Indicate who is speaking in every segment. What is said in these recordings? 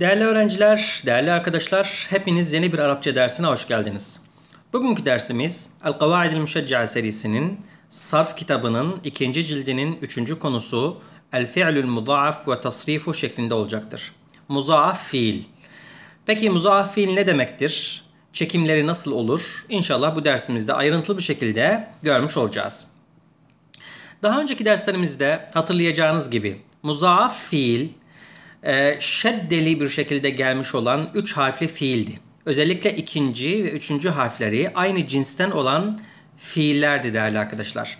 Speaker 1: Değerli öğrenciler, değerli arkadaşlar, hepiniz yeni bir Arapça dersine hoş geldiniz. Bugünkü dersimiz El-Kavaidil Müşecca serisinin Sarf kitabının ikinci cildinin üçüncü konusu El-Fi'lül Muzaaf ve Tasrifu şeklinde olacaktır. Muzaaf fiil. Peki muzaaf fiil ne demektir? Çekimleri nasıl olur? İnşallah bu dersimizde ayrıntılı bir şekilde görmüş olacağız. Daha önceki derslerimizde hatırlayacağınız gibi muzaaf fiil e, şeddeli bir şekilde gelmiş olan üç harfli fiildi. Özellikle ikinci ve üçüncü harfleri aynı cinsten olan fiillerdi değerli arkadaşlar.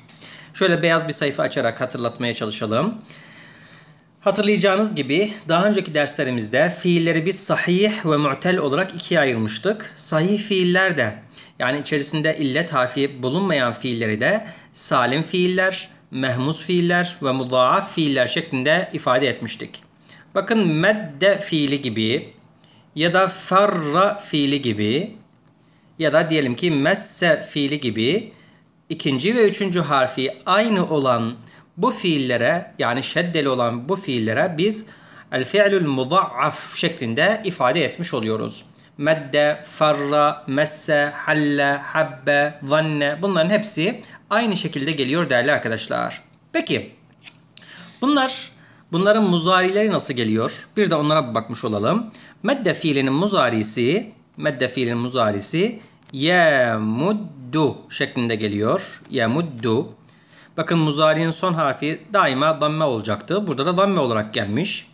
Speaker 1: Şöyle beyaz bir sayfa açarak hatırlatmaya çalışalım. Hatırlayacağınız gibi daha önceki derslerimizde fiilleri biz sahih ve mu'tel olarak ikiye ayırmıştık. Sahih fiiller de yani içerisinde illet harfi bulunmayan fiilleri de salim fiiller, mehmuz fiiller ve mudaaf fiiller şeklinde ifade etmiştik. Bakın medde fiili gibi ya da farra fiili gibi ya da diyelim ki messe fiili gibi ikinci ve üçüncü harfi aynı olan bu fiillere yani şeddeli olan bu fiillere biz el fi'lül muza'af şeklinde ifade etmiş oluyoruz. Medde, farra, messe, halle, habbe, zanne bunların hepsi aynı şekilde geliyor değerli arkadaşlar. Peki bunlar Bunların muzarileri nasıl geliyor? Bir de onlara bakmış olalım. Medde fiilinin muzarisi, medde fiilinin muzarisi yemuddu şeklinde geliyor. Yemuddu. Bakın muzari'nin son harfi daima damme olacaktı. Burada da damme olarak gelmiş.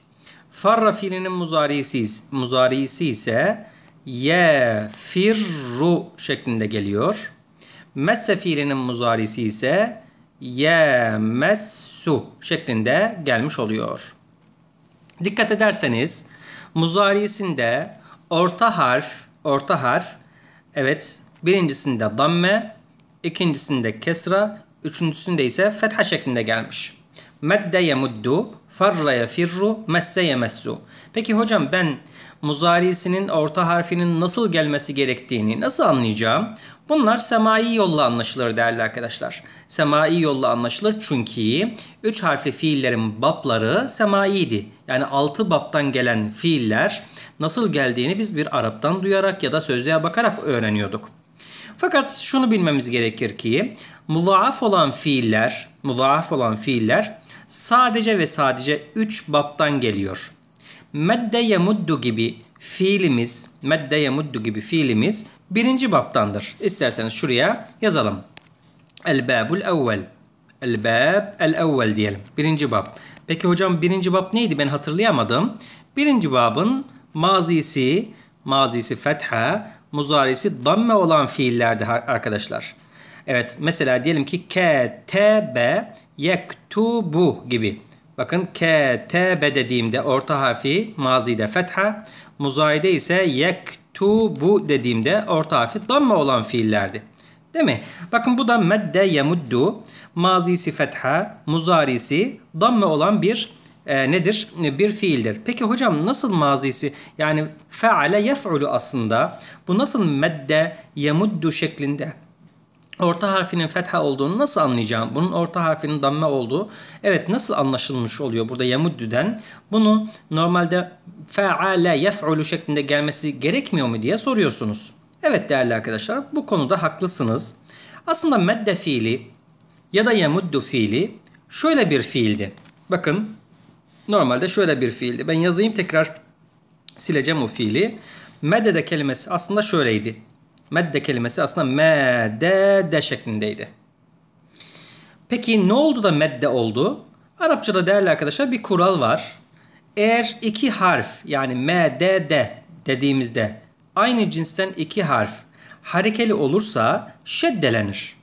Speaker 1: Farra fiilinin muzarisi, muzarisi ise yefirru şeklinde geliyor. Messe fiilinin muzarisi ise yemessu şeklinde gelmiş oluyor. Dikkat ederseniz muzariyesinde orta harf, orta harf evet birincisinde damme, ikincisinde kesra, üçüncüsünde ise fetha şeklinde gelmiş. Medde yemuddu, farra yefirru, messe yemessu. Peki hocam ben muzarisinin orta harfinin nasıl gelmesi gerektiğini nasıl anlayacağım? Bunlar semai yolla anlaşılır değerli arkadaşlar. Semai yolla anlaşılır çünkü 3 harfli fiillerin babları semaiydi. Yani 6 baptan gelen fiiller nasıl geldiğini biz bir Arap'tan duyarak ya da sözlüğe bakarak öğreniyorduk. Fakat şunu bilmemiz gerekir ki muzaaf olan fiiller, muzaaf olan fiiller sadece ve sadece 3 baptan geliyor. Medde yemuddu gibi fiilimiz, medde yemuddu gibi fiilimiz birinci baptandır. İsterseniz şuraya yazalım. El-Babul Evvel. El-Bab El-Evvel diyelim. Birinci bab. Peki hocam birinci bab neydi ben hatırlayamadım. Birinci babın mazisi, mazisi fetha, muzarisi damme olan fiillerde arkadaşlar. Evet mesela diyelim ki ketebe yektubu gibi. Bakın ketebe dediğimde orta harfi mazide fetha, muzaride ise yektubu Tu bu dediğimde orta harfi damma olan fiillerdi. Değil mi? Bakın bu da medde yemuddu. Mazisi fetha, muzarisi damma olan bir e, nedir? Bir fiildir. Peki hocam nasıl mazisi? Yani feale yef'ulu aslında. Bu nasıl medde yemuddu şeklinde? Orta harfinin fetha olduğunu nasıl anlayacağım? Bunun orta harfinin damme olduğu. Evet nasıl anlaşılmış oluyor burada yemuddüden? Bunu normalde feale yef'ulu şeklinde gelmesi gerekmiyor mu diye soruyorsunuz. Evet değerli arkadaşlar bu konuda haklısınız. Aslında medde fiili ya da yemuddu fiili şöyle bir fiildi. Bakın normalde şöyle bir fiildi. Ben yazayım tekrar sileceğim o fiili. Medde de kelimesi aslında şöyleydi. Medde kelimesi aslında medde de şeklindeydi. Peki ne oldu da medde oldu? Arapçada değerli arkadaşlar bir kural var. Eğer iki harf yani M, D, D dediğimizde aynı cinsten iki harf harekeli olursa şeddelenir.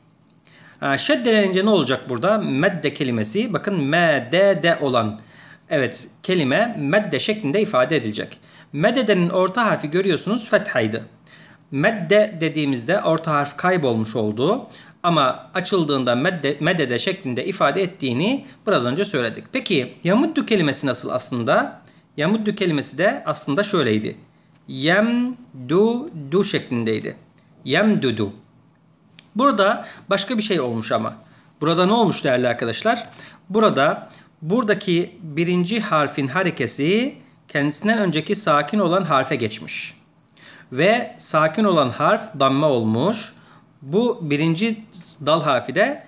Speaker 1: Şeddelenince ne olacak burada? Medde kelimesi bakın M, D, D olan evet kelime medde şeklinde ifade edilecek. Medde'nin orta harfi görüyorsunuz fethaydı. Medde dediğimizde orta harf kaybolmuş oldu ama açıldığında medde, medede şeklinde ifade ettiğini biraz önce söyledik. Peki yamuddu kelimesi nasıl aslında? Yamuddu kelimesi de aslında şöyleydi. Yemdu du şeklindeydi. Yemdudu. Burada başka bir şey olmuş ama. Burada ne olmuş değerli arkadaşlar? Burada buradaki birinci harfin harekesi kendisinden önceki sakin olan harfe geçmiş. Ve sakin olan harf damma olmuş bu birinci dal harfi de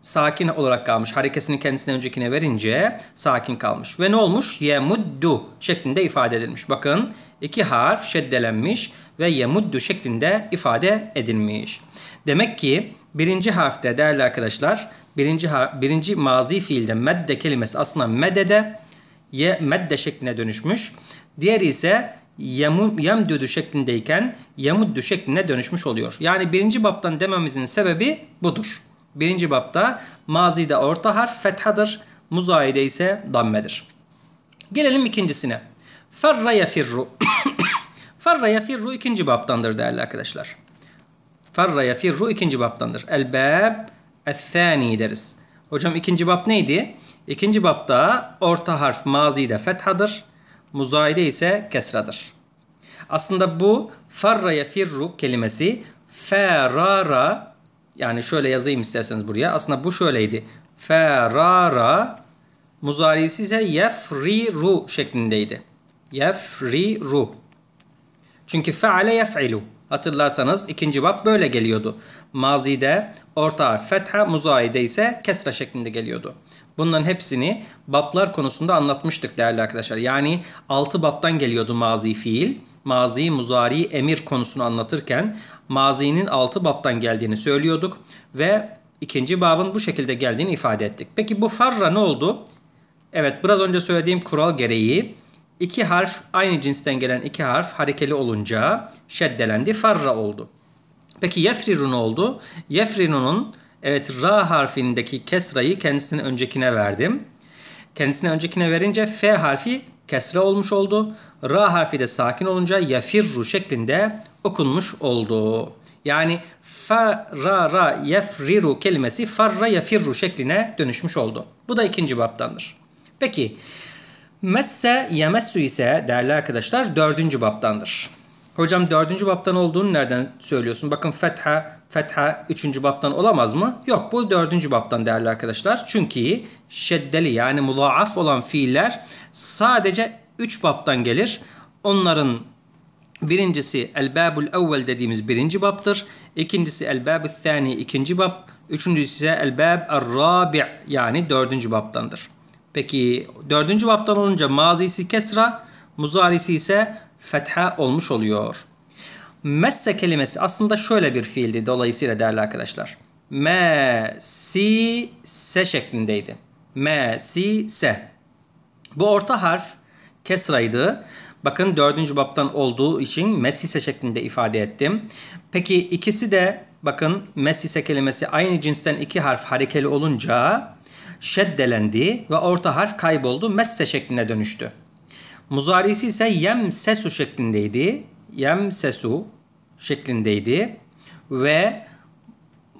Speaker 1: sakin olarak kalmış. Harekesini kendisinden öncekine verince sakin kalmış. Ve ne olmuş? Yemuddu şeklinde ifade edilmiş. Bakın iki harf şeddelenmiş ve yemuddu şeklinde ifade edilmiş. Demek ki birinci harfte değerli arkadaşlar birinci, harf, birinci mazi fiilde medde kelimesi aslında medede ye medde şekline dönüşmüş. Diğeri ise yemum, yemdüdü şeklindeyken yemuddü şekline dönüşmüş oluyor. Yani birinci baptan dememizin sebebi budur. Birinci bapta mazide orta harf fethadır, muzayide ise dammedir. Gelelim ikincisine. Ferra yefirru. Ferra yefirru ikinci baptandır değerli arkadaşlar. Ferra yefirru ikinci baptandır. Elbab ethani deriz. Hocam ikinci bab neydi? İkinci bapta orta harf mazide fethadır. Muzayide ise kesradır. Aslında bu farra yefirru kelimesi ferara yani şöyle yazayım isterseniz buraya. Aslında bu şöyleydi. Ferara muzarisi ise yefriru şeklindeydi. Yefriru. Çünkü feale yef'ilu. Hatırlarsanız ikinci bab böyle geliyordu. Mazide orta fetha muzayide ise kesra şeklinde geliyordu. Bunların hepsini bablar konusunda anlatmıştık değerli arkadaşlar. Yani 6 babtan geliyordu mazi fiil. Mazi, muzari, emir konusunu anlatırken mazinin 6 babtan geldiğini söylüyorduk ve ikinci babın bu şekilde geldiğini ifade ettik. Peki bu farra ne oldu? Evet biraz önce söylediğim kural gereği iki harf aynı cinsten gelen iki harf harekeli olunca şeddelendi farra oldu. Peki yefriru ne oldu? Yefriru'nun Evet ra harfindeki kesrayı kendisine öncekine verdim. Kendisine öncekine verince f harfi kesre olmuş oldu. Ra harfi de sakin olunca yafirru şeklinde okunmuş oldu. Yani fa ra ra yefriru kelimesi farra yafirru şekline dönüşmüş oldu. Bu da ikinci baptandır. Peki messe yemessu ise değerli arkadaşlar dördüncü baptandır. Hocam dördüncü baptan olduğunu nereden söylüyorsun? Bakın fetha fetha 3. baptan olamaz mı? Yok bu 4. baptan değerli arkadaşlar. Çünkü şeddeli yani mulaaf olan fiiller sadece 3 baptan gelir. Onların birincisi el babul evvel dediğimiz birinci baptır. İkincisi el babu thani ikinci bab. Üçüncüsü ise el bab rabi yani dördüncü baptandır. Peki dördüncü baptan olunca mazisi kesra, muzarisi ise fetha olmuş oluyor. Messe kelimesi aslında şöyle bir fiildi dolayısıyla değerli arkadaşlar. Me, si, se şeklindeydi. Me, si, se. Bu orta harf kesraydı. Bakın dördüncü baptan olduğu için mesise şeklinde ifade ettim. Peki ikisi de bakın mesise kelimesi aynı cinsten iki harf harekeli olunca şeddelendi ve orta harf kayboldu. Messe şeklinde dönüştü. Muzarisi ise yemsesu şeklindeydi. Yemsesu şeklindeydi. Ve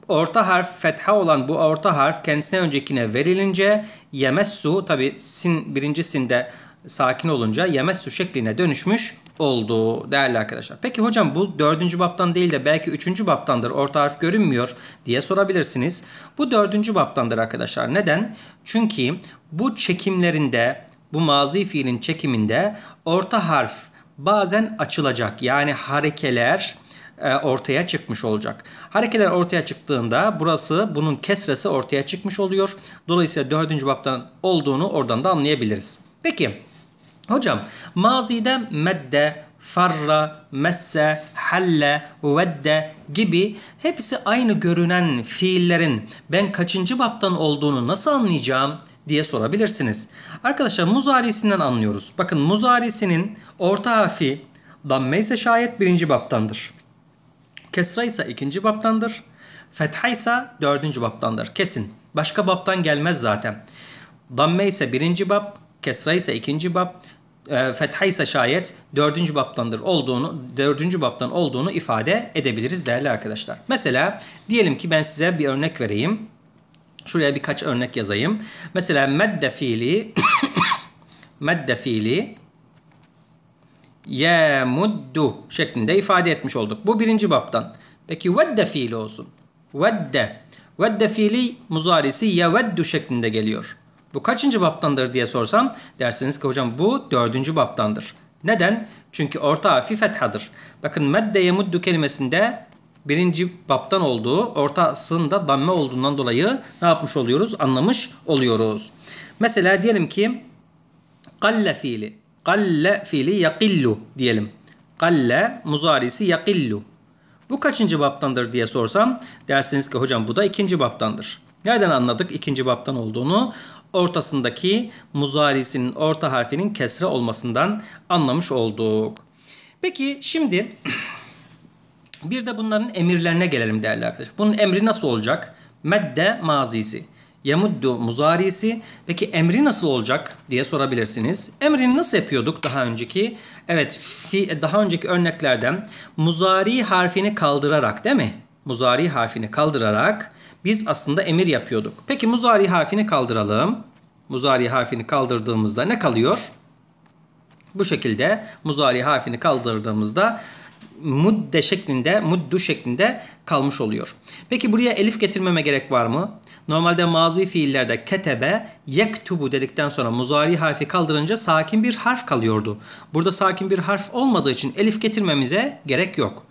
Speaker 1: orta harf fetha olan bu orta harf kendisine öncekine verilince yemessu tabi sin birincisinde sakin olunca yemessu şekline dönüşmüş oldu değerli arkadaşlar. Peki hocam bu dördüncü baptan değil de belki üçüncü baptandır orta harf görünmüyor diye sorabilirsiniz. Bu dördüncü baptandır arkadaşlar. Neden? Çünkü bu çekimlerinde bu mazi fiilin çekiminde orta harf bazen açılacak. Yani harekeler e, ortaya çıkmış olacak. Harekeler ortaya çıktığında burası bunun kesresi ortaya çıkmış oluyor. Dolayısıyla dördüncü baptan olduğunu oradan da anlayabiliriz. Peki hocam mazide medde, farra, messe, halle, vedde gibi hepsi aynı görünen fiillerin ben kaçıncı baptan olduğunu nasıl anlayacağım? diye sorabilirsiniz. Arkadaşlar muzarisinden anlıyoruz. Bakın muzarisinin orta harfi damme ise şayet birinci baptandır. Kesra ise ikinci baptandır. Fetha ise dördüncü baptandır. Kesin. Başka baptan gelmez zaten. Damme ise birinci bab. Kesra ise ikinci bab. E, fetha ise şayet dördüncü baptandır olduğunu, dördüncü baptan olduğunu ifade edebiliriz değerli arkadaşlar. Mesela diyelim ki ben size bir örnek vereyim. Şuraya birkaç örnek yazayım. Mesela medde fiili medde fiili ya yemuddu şeklinde ifade etmiş olduk. Bu birinci baptan. Peki vedde fiili olsun. Vedde. Vedde fiili muzarisi yeveddu şeklinde geliyor. Bu kaçıncı baptandır diye sorsam dersiniz ki hocam bu dördüncü baptandır. Neden? Çünkü orta harfi fethadır. Bakın medde yemuddu kelimesinde birinci baptan olduğu ortasında damme olduğundan dolayı ne yapmış oluyoruz? Anlamış oluyoruz. Mesela diyelim ki galle fiili. Galle fiili yakillu diyelim. Galle muzarisi yakillu. Bu kaçıncı baptandır diye sorsam dersiniz ki hocam bu da ikinci baptandır. Nereden anladık ikinci baptan olduğunu? Ortasındaki muzarisinin orta harfinin kesre olmasından anlamış olduk. Peki şimdi bir de bunların emirlerine gelelim değerli arkadaşlar. Bunun emri nasıl olacak? Medde mazisi. Yamuddu muzarisi. Peki emri nasıl olacak diye sorabilirsiniz. Emri nasıl yapıyorduk daha önceki? Evet fi, daha önceki örneklerden muzari harfini kaldırarak değil mi? Muzari harfini kaldırarak biz aslında emir yapıyorduk. Peki muzari harfini kaldıralım. Muzari harfini kaldırdığımızda ne kalıyor? Bu şekilde muzari harfini kaldırdığımızda mudde şeklinde, muddu şeklinde kalmış oluyor. Peki buraya elif getirmeme gerek var mı? Normalde mazi fiillerde ketebe, yektubu dedikten sonra muzari harfi kaldırınca sakin bir harf kalıyordu. Burada sakin bir harf olmadığı için elif getirmemize gerek yok.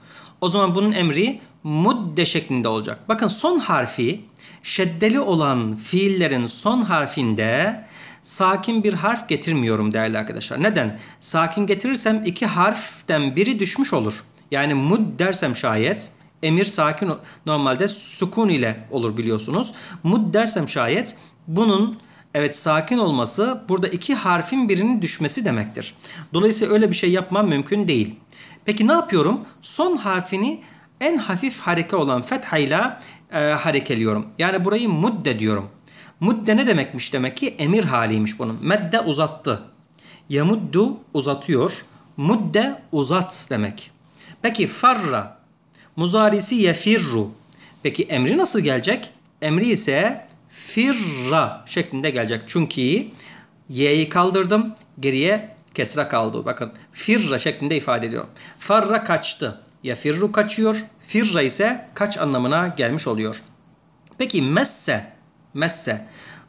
Speaker 1: O zaman bunun emri mudde şeklinde olacak. Bakın son harfi şeddeli olan fiillerin son harfinde sakin bir harf getirmiyorum değerli arkadaşlar. Neden? Sakin getirirsem iki harften biri düşmüş olur. Yani mud dersem şayet Emir sakin normalde sukun ile olur biliyorsunuz. Mud dersem şayet bunun evet sakin olması burada iki harfin birinin düşmesi demektir. Dolayısıyla öyle bir şey yapmam mümkün değil. Peki ne yapıyorum? Son harfini en hafif hareke olan fethayla e, harekeliyorum. Yani burayı mudde diyorum. Mudde ne demekmiş demek ki? Emir haliymiş bunun. Medde uzattı. Yamuddu uzatıyor. Mudde uzat demek. Peki farra Muzarisi yefirru. Peki emri nasıl gelecek? Emri ise firra şeklinde gelecek. Çünkü y'yi kaldırdım. Geriye kesra kaldı. Bakın firra şeklinde ifade ediyorum. Farra kaçtı. Ya kaçıyor. Firra ise kaç anlamına gelmiş oluyor. Peki messe. Messe.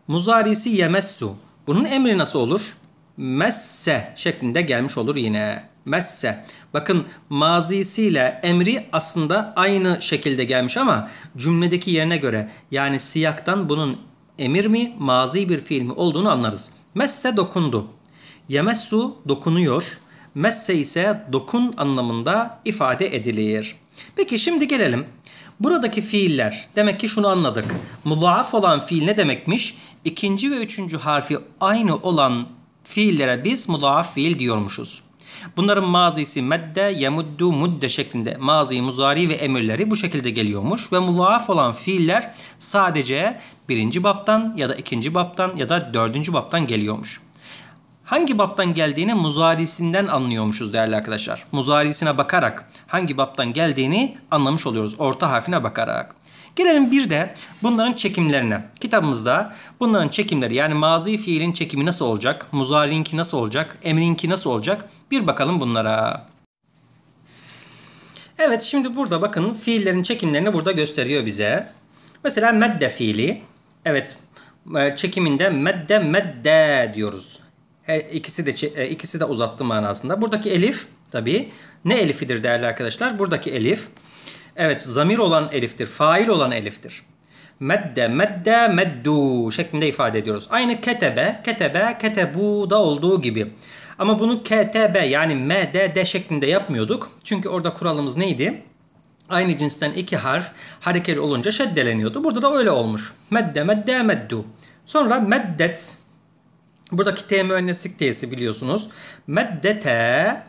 Speaker 1: Muzarisi yemessu. Bunun emri nasıl olur? Messe şeklinde gelmiş olur yine messe. Bakın mazisiyle emri aslında aynı şekilde gelmiş ama cümledeki yerine göre yani siyaktan bunun emir mi mazi bir fiil mi olduğunu anlarız. Messe dokundu. Yemessu dokunuyor. Messe ise dokun anlamında ifade edilir. Peki şimdi gelelim. Buradaki fiiller demek ki şunu anladık. Mudaaf olan fiil ne demekmiş? İkinci ve üçüncü harfi aynı olan fiillere biz mudaaf fiil diyormuşuz. Bunların mazisi medde, yemuddu, mudde şeklinde mazi, muzari ve emirleri bu şekilde geliyormuş. Ve muvaaf olan fiiller sadece birinci baptan ya da ikinci baptan ya da dördüncü baptan geliyormuş. Hangi baptan geldiğini muzarisinden anlıyormuşuz değerli arkadaşlar. Muzarisine bakarak hangi baptan geldiğini anlamış oluyoruz orta harfine bakarak. Gelelim bir de bunların çekimlerine. Kitabımızda bunların çekimleri yani mazi fiilin çekimi nasıl olacak? Muzari'ninki nasıl olacak? Emrinki nasıl olacak? Bir bakalım bunlara. Evet şimdi burada bakın fiillerin çekimlerini burada gösteriyor bize. Mesela medde fiili. Evet e, çekiminde medde medde diyoruz. E, ikisi de e, ikisi de uzattı manasında. Buradaki elif tabii ne elifidir değerli arkadaşlar? Buradaki elif Evet zamir olan eliftir. Fail olan eliftir. Medde, medde, meddu şeklinde ifade ediyoruz. Aynı ketebe, ketebe, ketebu da olduğu gibi. Ama bunu ktb yani mdd şeklinde yapmıyorduk. Çünkü orada kuralımız neydi? Aynı cinsten iki harf harekeli olunca şeddeleniyordu. Burada da öyle olmuş. Medde, medde, meddu. Sonra meddet. Buradaki t müenneslik t'si biliyorsunuz. Meddete.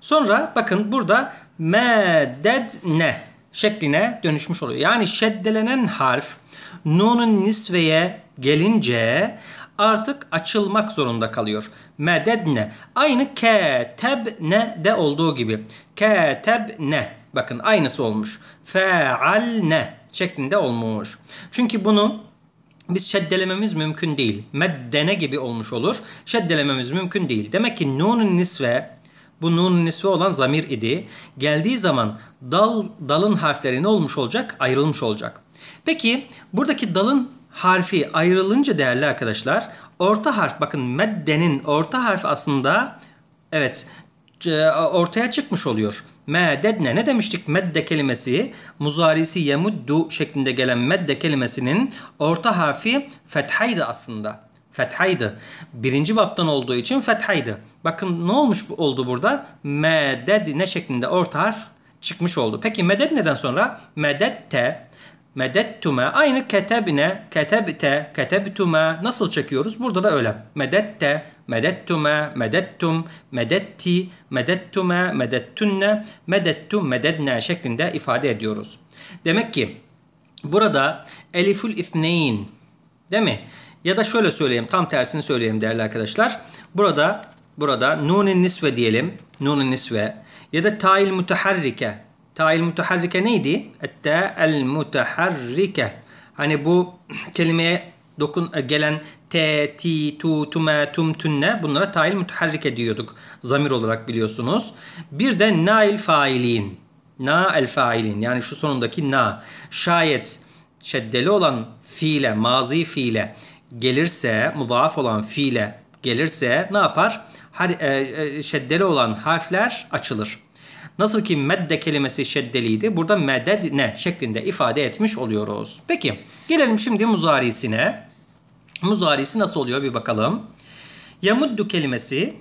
Speaker 1: Sonra bakın burada meddetne şekline dönüşmüş oluyor. Yani şeddelenen harf nunun nisveye gelince artık açılmak zorunda kalıyor. Mededne. Aynı ketebne de olduğu gibi. Ketebne. Bakın aynısı olmuş. Fealne şeklinde olmuş. Çünkü bunu biz şeddelememiz mümkün değil. Meddene gibi olmuş olur. Şeddelememiz mümkün değil. Demek ki nunun nisve bu nun nisve olan zamir idi. Geldiği zaman dal dalın harfleri ne olmuş olacak? Ayrılmış olacak. Peki buradaki dalın harfi ayrılınca değerli arkadaşlar orta harf bakın meddenin orta harfi aslında evet ortaya çıkmış oluyor. Mededne ne demiştik? Medde kelimesi muzarisi yemuddu şeklinde gelen medde kelimesinin orta harfi fethaydı aslında. Fethaydı. Birinci baptan olduğu için fethaydı. Bakın ne olmuş oldu burada? Meded ne şeklinde orta harf çıkmış oldu. Peki meded neden sonra? Medette, medettume aynı ketebine, ketebte, ketebtume nasıl çekiyoruz? Burada da öyle. Medette, medettume, medettum, medetti, medettume, medettunne, medettum, mededne şeklinde ifade ediyoruz. Demek ki burada elifül ifneyn değil mi? Ya da şöyle söyleyeyim tam tersini söyleyeyim değerli arkadaşlar. Burada burada nun nisve diyelim. nun nisve ya da ta'il mutaharrike. Ta'il mutaharrike neydi? Ta'il mutaharrike. Hani bu kelimeye dokun e, gelen te, ti, tu, tume, tum, tünne bunlara ta'il mutaharrike diyorduk. Zamir olarak biliyorsunuz. Bir de nail failin. Na el failin yani şu sonundaki na. Şayet şeddeli olan fiile, mazi fiile gelirse, mudaaf olan fiile gelirse ne yapar? Her e, e, şeddeli olan harfler açılır. Nasıl ki medde kelimesi şeddeliydi. Burada meded ne şeklinde ifade etmiş oluyoruz. Peki gelelim şimdi muzarisine. Muzarisi nasıl oluyor bir bakalım. Yamuddu kelimesi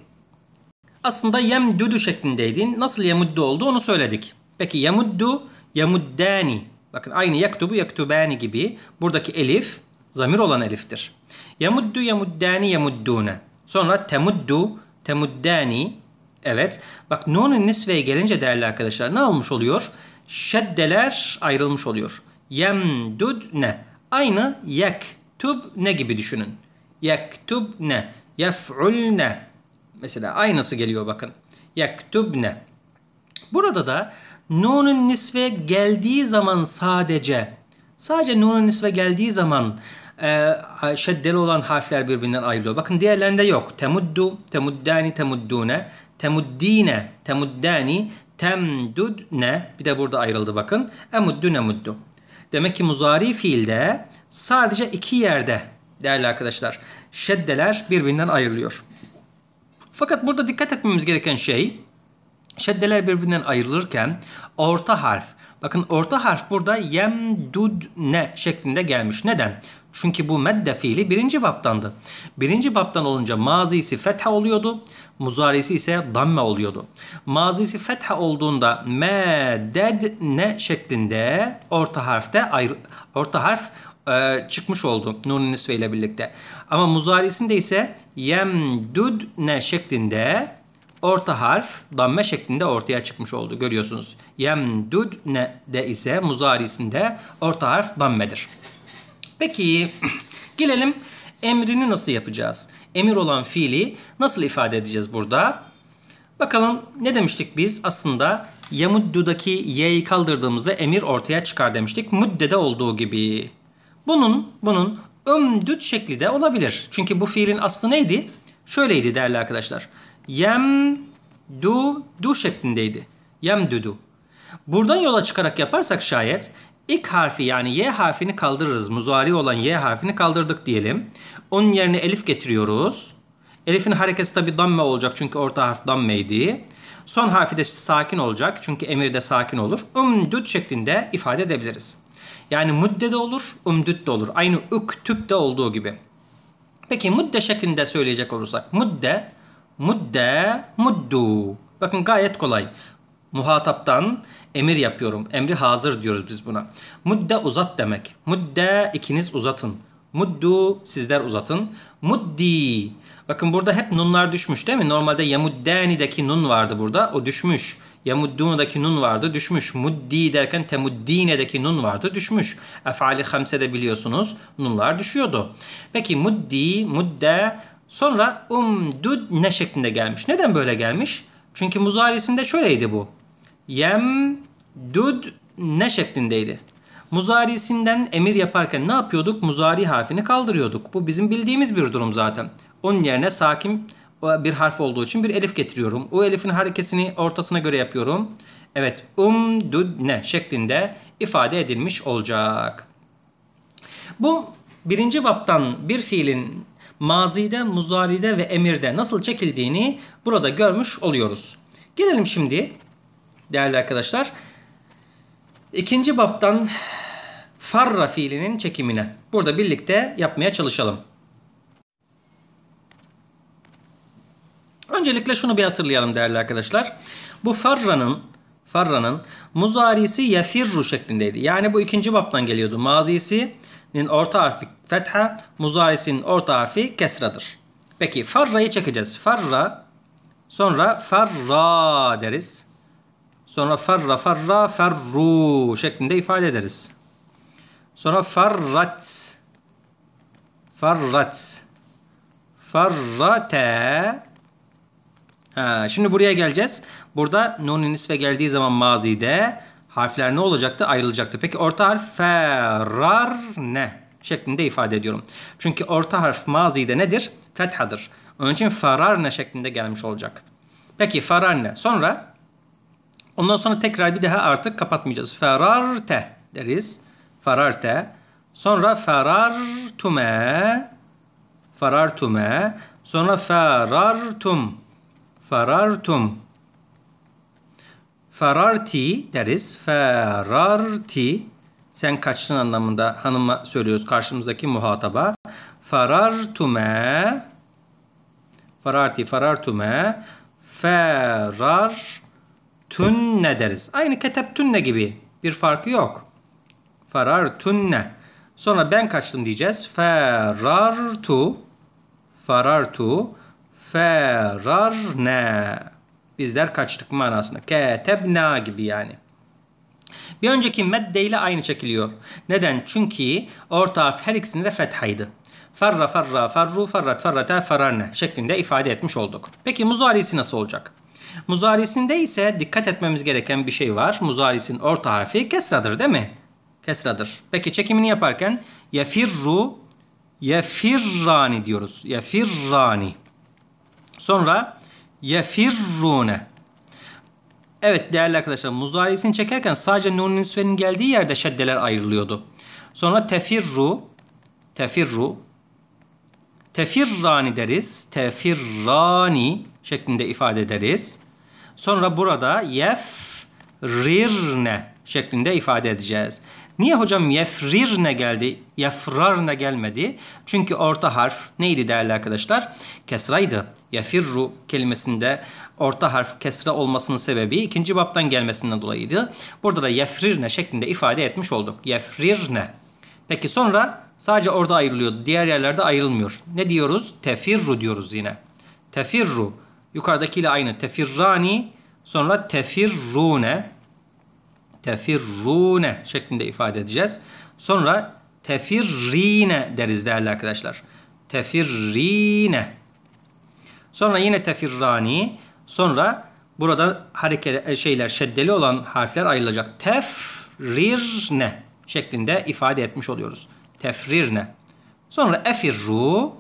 Speaker 1: aslında yemdudu şeklindeydi. Nasıl yemuddu oldu onu söyledik. Peki yemuddu, yemuddani. Bakın aynı yaktubu, yaktubani gibi. Buradaki elif, zamir olan eliftir. Yemuddu, yemuddani, yemuddune. Sonra temuddu, temuddani evet. Bak nunun nisveye gelince değerli arkadaşlar ne olmuş oluyor? Şeddeler ayrılmış oluyor. yemdud ne aynı yektub ne gibi düşünün. ne Yektubne ne mesela aynısı geliyor bakın. ne Burada da nunun nisve geldiği zaman sadece sadece nunun nisve geldiği zaman e, şeddeli olan harfler birbirinden ayrılıyor. Bakın diğerlerinde yok. Temuddu, temuddani, temuddune, temuddine, temuddani, temdudne. Bir de burada ayrıldı bakın. Emuddu, nemuddu. Demek ki muzari fiilde sadece iki yerde değerli arkadaşlar şeddeler birbirinden ayrılıyor. Fakat burada dikkat etmemiz gereken şey şeddeler birbirinden ayrılırken orta harf Bakın orta harf burada yemdudne şeklinde gelmiş. Neden? Çünkü bu medde fiili birinci baptandı. Birinci baptan olunca mazisi fetha oluyordu. Muzarisi ise damme oluyordu. Mazisi fetha olduğunda meded ne şeklinde orta harfte ayrı, orta harf e, çıkmış oldu Nun Nisve ile birlikte. Ama muzarisinde ise yemdud ne şeklinde orta harf damme şeklinde ortaya çıkmış oldu görüyorsunuz. Yemdud ne de ise muzarisinde orta harf dammedir. Peki gelelim emrini nasıl yapacağız? Emir olan fiili nasıl ifade edeceğiz burada? Bakalım ne demiştik biz? Aslında yamuddu'daki y'yi kaldırdığımızda emir ortaya çıkar demiştik. Muddede olduğu gibi. Bunun, bunun ömdüt şekli de olabilir. Çünkü bu fiilin aslı neydi? Şöyleydi değerli arkadaşlar. Yem du du şeklindeydi. Yem du du. Buradan yola çıkarak yaparsak şayet İlk harfi yani Y harfini kaldırırız. Muzari olan Y harfini kaldırdık diyelim. Onun yerine elif getiriyoruz. Elif'in harekesi tabi damme olacak çünkü orta harf dammeydi. Son harfi de sakin olacak çünkü Emir de sakin olur. Umdüt şeklinde ifade edebiliriz. Yani müdde de olur, umdüt de olur. Aynı üktüp de olduğu gibi. Peki mudde şeklinde söyleyecek olursak. Mudde, mudde, muddu. Bakın gayet kolay. Muhataptan Emir yapıyorum. Emri hazır diyoruz biz buna. Mudde uzat demek. Mudde ikiniz uzatın. Muddu sizler uzatın. Muddi. Bakın burada hep nunlar düşmüş değil mi? Normalde yemuddeni'deki nun vardı burada. O düşmüş. Yemuddun'daki nun vardı. Düşmüş. Muddi derken temuddine'deki nun vardı. Düşmüş. Efali hamsede biliyorsunuz nunlar düşüyordu. Peki muddi, mudde sonra umdud ne şeklinde gelmiş. Neden böyle gelmiş? Çünkü muzarisinde şöyleydi bu. Yem yemdud ne şeklindeydi. Muzarisinden emir yaparken ne yapıyorduk? Muzari harfini kaldırıyorduk. Bu bizim bildiğimiz bir durum zaten. Onun yerine sakin bir harf olduğu için bir elif getiriyorum. O elifin harekesini ortasına göre yapıyorum. Evet um ne şeklinde ifade edilmiş olacak. Bu birinci vaptan bir fiilin mazide, muzaride ve emirde nasıl çekildiğini burada görmüş oluyoruz. Gelelim şimdi değerli arkadaşlar. İkinci baptan farra fiilinin çekimine. Burada birlikte yapmaya çalışalım. Öncelikle şunu bir hatırlayalım değerli arkadaşlar. Bu farranın farranın muzarisi yefirru şeklindeydi. Yani bu ikinci baptan geliyordu. Mazisinin orta harfi fetha, muzarisinin orta harfi kesradır. Peki farrayı çekeceğiz. Farra sonra farra deriz. Sonra farra farra ferru şeklinde ifade ederiz. Sonra farrat farrat farrate ha, şimdi buraya geleceğiz. Burada nun nisve geldiği zaman mazide harfler ne olacaktı? Ayrılacaktı. Peki orta harf ferrar ne? şeklinde ifade ediyorum. Çünkü orta harf mazide nedir? Fethadır. Onun için ne şeklinde gelmiş olacak. Peki ne? Sonra Ondan sonra tekrar bir daha artık kapatmayacağız. Ferarte deriz. Ferarte. Sonra ferartume. Ferartume. Sonra ferartum. Ferartum. Ferarti deriz. Ferarti. Sen kaçtın anlamında hanıma söylüyoruz karşımızdaki muhataba. Ferartume. Ferarti, ferartume. Ferartume tünne deriz. Aynı ketep tünne gibi bir farkı yok. Farar tünne. Sonra ben kaçtım diyeceğiz. Farar tu, tu, farartu ne? Bizler kaçtık manasında. Ketebna gibi yani. Bir önceki medde ile aynı çekiliyor. Neden? Çünkü orta harf her ikisinde fethaydı. Farra farra farru farrat farrata fararne şeklinde ifade etmiş olduk. Peki muzarisi nasıl olacak? Muzarisinde ise dikkat etmemiz gereken bir şey var. Muzarisin orta harfi kesradır değil mi? Kesradır. Peki çekimini yaparken yefirru yefirrani diyoruz. Yefirrani. Sonra yefirrune. Evet değerli arkadaşlar muzarisini çekerken sadece nunun nisvenin geldiği yerde şeddeler ayrılıyordu. Sonra tefirru tefirru tefirrani deriz. Tefirrani şeklinde ifade ederiz. Sonra burada yefrirne şeklinde ifade edeceğiz. Niye hocam yefrirne geldi, yefrarne gelmedi? Çünkü orta harf neydi değerli arkadaşlar? Kesraydı. Yefirru kelimesinde orta harf kesra olmasının sebebi ikinci baptan gelmesinden dolayıydı. Burada da yefrirne şeklinde ifade etmiş olduk. Yefrirne. Peki sonra Sadece orada ayrılıyor. Diğer yerlerde ayrılmıyor. Ne diyoruz? Tefirru diyoruz yine. Tefirru. Yukarıdakiyle aynı. Tefirrani. Sonra tefirrune. Tefirrune şeklinde ifade edeceğiz. Sonra tefirrine deriz değerli arkadaşlar. Tefirrine. Sonra yine tefirrani. Sonra burada hareket e, şeyler şeddeli olan harfler ayrılacak. Tefrirne şeklinde ifade etmiş oluyoruz tefrirne. Sonra efirru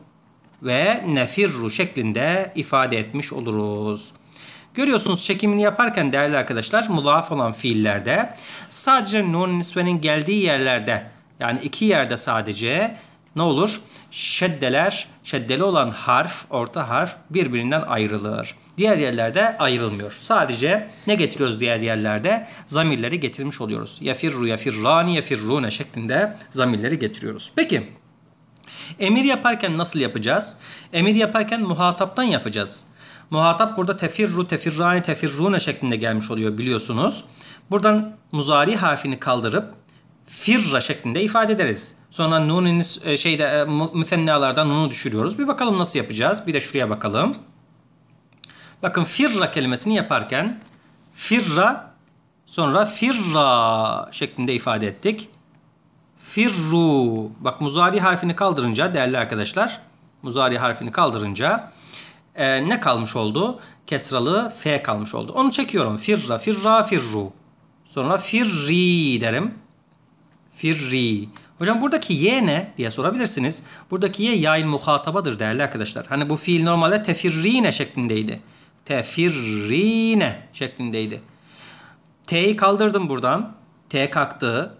Speaker 1: ve nefirru şeklinde ifade etmiş oluruz. Görüyorsunuz çekimini yaparken değerli arkadaşlar mudaf olan fiillerde sadece nun nisvenin geldiği yerlerde yani iki yerde sadece ne olur? Şeddeler, şeddeli olan harf, orta harf birbirinden ayrılır. Diğer yerlerde ayrılmıyor. Sadece ne getiriyoruz diğer yerlerde? Zamirleri getirmiş oluyoruz. Yafirru, yafirrani, yafirrune şeklinde zamirleri getiriyoruz. Peki emir yaparken nasıl yapacağız? Emir yaparken muhataptan yapacağız. Muhatap burada tefirru, tefirrani, tefirrune şeklinde gelmiş oluyor biliyorsunuz. Buradan muzari harfini kaldırıp firra şeklinde ifade ederiz. Sonra nunun e, şeyde e, müsennalardan nunu düşürüyoruz. Bir bakalım nasıl yapacağız. Bir de şuraya bakalım. Bakın firra kelimesini yaparken firra sonra firra şeklinde ifade ettik. Firru. Bak muzari harfini kaldırınca değerli arkadaşlar muzari harfini kaldırınca e, ne kalmış oldu? Kesralı F kalmış oldu. Onu çekiyorum. Firra, firra, firru. Sonra firri derim. Firri. Hocam buradaki y ne diye sorabilirsiniz. Buradaki y yayın muhatabadır değerli arkadaşlar. Hani bu fiil normalde tefirri ne şeklindeydi tefirrine şeklindeydi. T'yi kaldırdım buradan. T kalktı.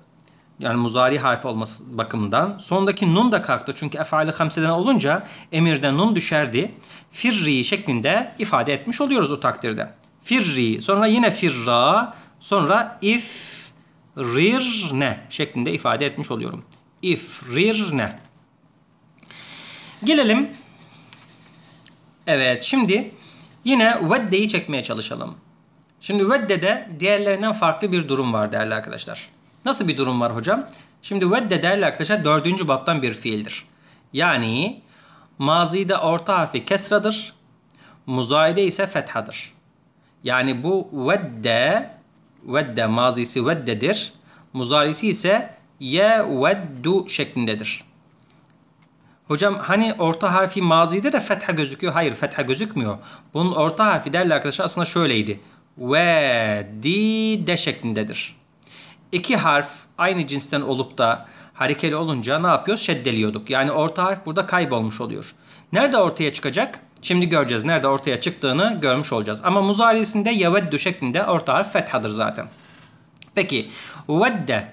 Speaker 1: Yani muzari harfi olması bakımından. Sondaki nun da kalktı. Çünkü efali hamseden olunca emirden nun düşerdi. Firri şeklinde ifade etmiş oluyoruz o takdirde. Firri. Sonra yine firra. Sonra if rirne şeklinde ifade etmiş oluyorum. İfrirne. Gelelim. Evet şimdi Yine veddeyi çekmeye çalışalım. Şimdi veddede diğerlerinden farklı bir durum var değerli arkadaşlar. Nasıl bir durum var hocam? Şimdi vedde değerli arkadaşlar dördüncü baptan bir fiildir. Yani mazide orta harfi kesradır. muzayide ise fethadır. Yani bu vedde, vedde mazisi veddedir. Muzarisi ise yeveddu şeklindedir. Hocam hani orta harfi mazide de fetha gözüküyor. Hayır fetha gözükmüyor. Bunun orta harfi değerli arkadaşlar aslında şöyleydi. Ve di de şeklindedir. İki harf aynı cinsten olup da harekeli olunca ne yapıyoruz? Şeddeliyorduk. Yani orta harf burada kaybolmuş oluyor. Nerede ortaya çıkacak? Şimdi göreceğiz. Nerede ortaya çıktığını görmüş olacağız. Ama muzarisinde yaveddu şeklinde orta harf fethadır zaten. Peki. Vedde.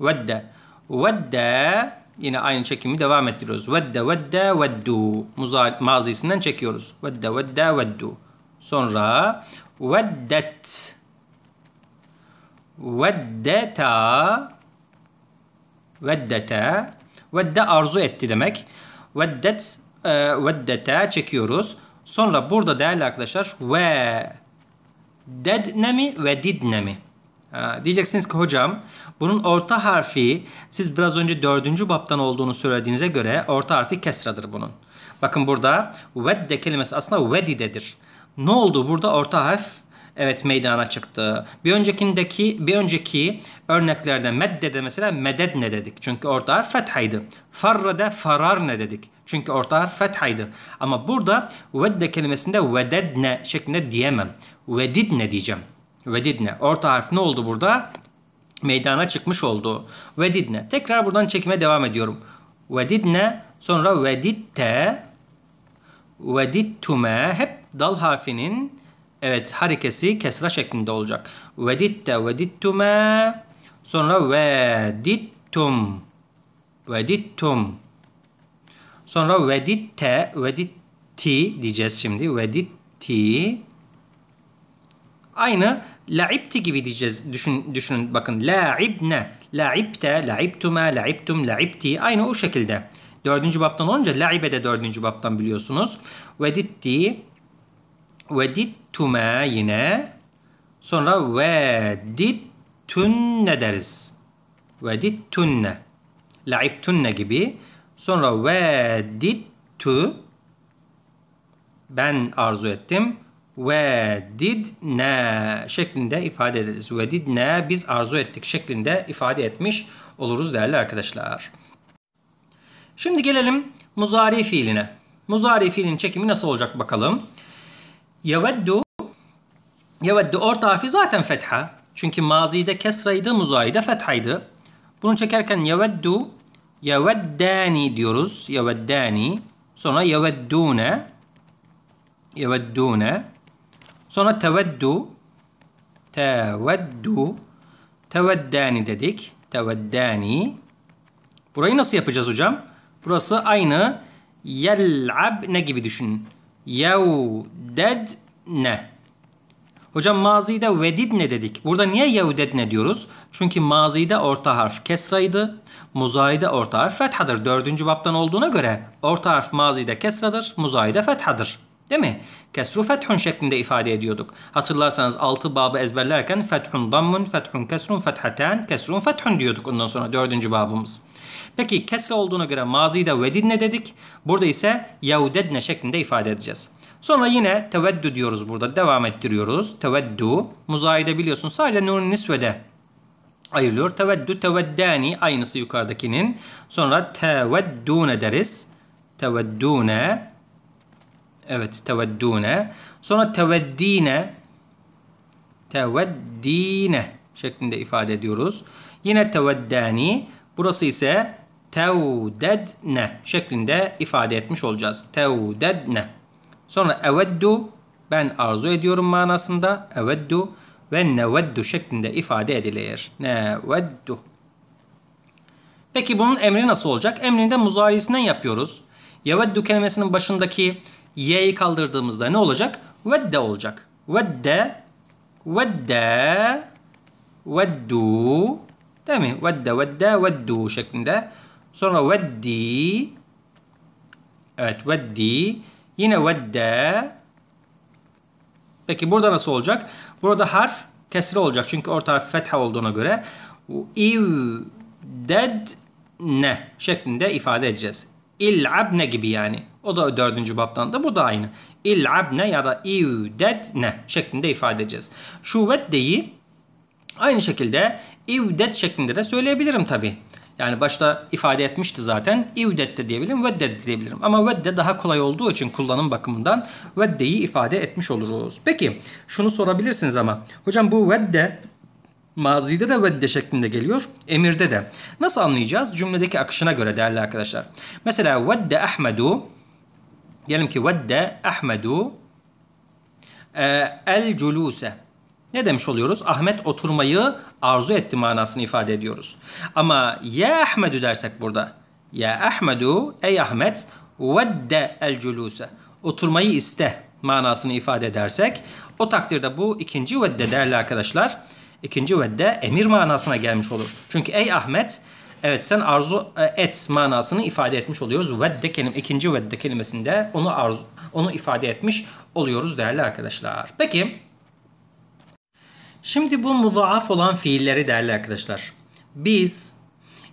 Speaker 1: Vedde. Vedde Yine aynı çekimi devam ettiriyoruz. Vedde vedde veddu. Muzari, mazisinden çekiyoruz. Vedde vedde veddu. Sonra veddet. Veddeta. Veddete. Vedde arzu etti demek. Veddet. E, veddete çekiyoruz. Sonra burada değerli arkadaşlar ve dedne mi ve didne mi? diyeceksiniz ki hocam bunun orta harfi siz biraz önce dördüncü baptan olduğunu söylediğinize göre orta harfi kesradır bunun. Bakın burada de kelimesi aslında vedidedir. Ne oldu burada orta harf evet meydana çıktı. Bir öncekindeki bir önceki örneklerde medde de mesela meded ne dedik? Çünkü orta harf fethaydı. Farrede farar ne dedik? Çünkü orta harf fethaydı. Ama burada vedde kelimesinde ne şeklinde diyemem. ne diyeceğim. ne? Orta harf ne oldu burada? meydana çıkmış oldu. Ve didne. Tekrar buradan çekime devam ediyorum. Ve didne sonra veditte, vedittume. hep dal harfinin evet harekesi kesra şeklinde olacak. Veditte, vedittume. sonra vedittum, vedittum. sonra veditte, veditti ve diyeceğiz şimdi Veditti. aynı La'ibti gibi diyeceğiz. Düşün, düşünün bakın. La'ibne, la'ibte, la'ibtuma, la'ibtum, la'ibti. Aynı o şekilde. Dördüncü baptan olunca la'ibe de dördüncü baptan biliyorsunuz. Veditti, vedittume yine. Sonra vedittunne deriz. Vedittunne. La'ibtunne gibi. Sonra vedittu. Ben arzu ettim ve ne şeklinde ifade ederiz. Ve ne biz arzu ettik şeklinde ifade etmiş oluruz değerli arkadaşlar. Şimdi gelelim muzari fiiline. Muzari fiilin çekimi nasıl olacak bakalım. Yeveddu Yeveddu orta harfi zaten fetha. Çünkü mazide kesraydı, muzayide fethaydı. Bunu çekerken yeveddu yeveddani diyoruz. Yeveddani. Sonra yeveddune yeveddune Sonra teveddu teveddu teveddani dedik. Teveddani. Burayı nasıl yapacağız hocam? Burası aynı yel'ab ne gibi düşün? Yevdedne. Hocam mazide vedidne dedik. Burada niye yevdedne diyoruz? Çünkü mazide orta harf kesraydı. Muzayide orta harf fethadır. Dördüncü baptan olduğuna göre orta harf mazide kesradır. muzayide fethadır. Değil mi? kesru fethun şeklinde ifade ediyorduk. Hatırlarsanız altı babı ezberlerken fethun dammun, fethun kesrun, fetheten, kesrun fethun diyorduk ondan sonra dördüncü babımız. Peki kesre olduğuna göre mazide vedidne dedik. Burada ise yevdedne şeklinde ifade edeceğiz. Sonra yine teveddu diyoruz burada. Devam ettiriyoruz. Teveddu. Muzayide biliyorsun sadece nurun nisvede ayrılıyor. Teveddu, teveddani aynısı yukarıdakinin. Sonra teveddune deriz. Teveddune Evet teveddune. Sonra teveddine teveddine şeklinde ifade ediyoruz. Yine teveddani. Burası ise tevdedne şeklinde ifade etmiş olacağız. Tevdedne. Sonra eveddu ben arzu ediyorum manasında. Eveddu ve neveddu şeklinde ifade edilir. Neveddu. Peki bunun emri nasıl olacak? Emrini de muzarisinden yapıyoruz. Yeveddu kelimesinin başındaki y'yi kaldırdığımızda ne olacak? Vedde olacak. Vedde, vedde, veddu. Değil mi? Vedde, vedde, veddu şeklinde. Sonra veddi. Evet, veddi. Yine vedde. Peki burada nasıl olacak? Burada harf kesre olacak. Çünkü orta harf fetha olduğuna göre. İvdedne şeklinde ifade edeceğiz. İl'abne gibi yani. O da dördüncü baptan da bu da aynı. İl'abne ya da ne şeklinde ifade edeceğiz. Şuvveddeyi aynı şekilde ivdet şeklinde de söyleyebilirim tabi. Yani başta ifade etmişti zaten. İvdet de diyebilirim, vedde de diyebilirim. Ama vedde daha kolay olduğu için kullanım bakımından veddeyi ifade etmiş oluruz. Peki şunu sorabilirsiniz ama. Hocam bu vedde Mazide de vedde şeklinde geliyor, emirde de. Nasıl anlayacağız? Cümledeki akışına göre değerli arkadaşlar. Mesela vedde Ahmedu Diyelim ki vedde Ahmedu e, el culuse. Ne demiş oluyoruz? Ahmet oturmayı arzu etti manasını ifade ediyoruz. Ama ya Ahmedu dersek burada. Ya Ahmedu ey Ahmet vedde el culuse. Oturmayı iste manasını ifade edersek o takdirde bu ikinci vedde değerli arkadaşlar İkinci vedde emir manasına gelmiş olur. Çünkü ey Ahmet Evet sen arzu e, et manasını ifade etmiş oluyoruz. Vedde kelim ikinci vedde kelimesinde onu arzu onu ifade etmiş oluyoruz değerli arkadaşlar. Peki şimdi bu mudaaf olan fiilleri değerli arkadaşlar. Biz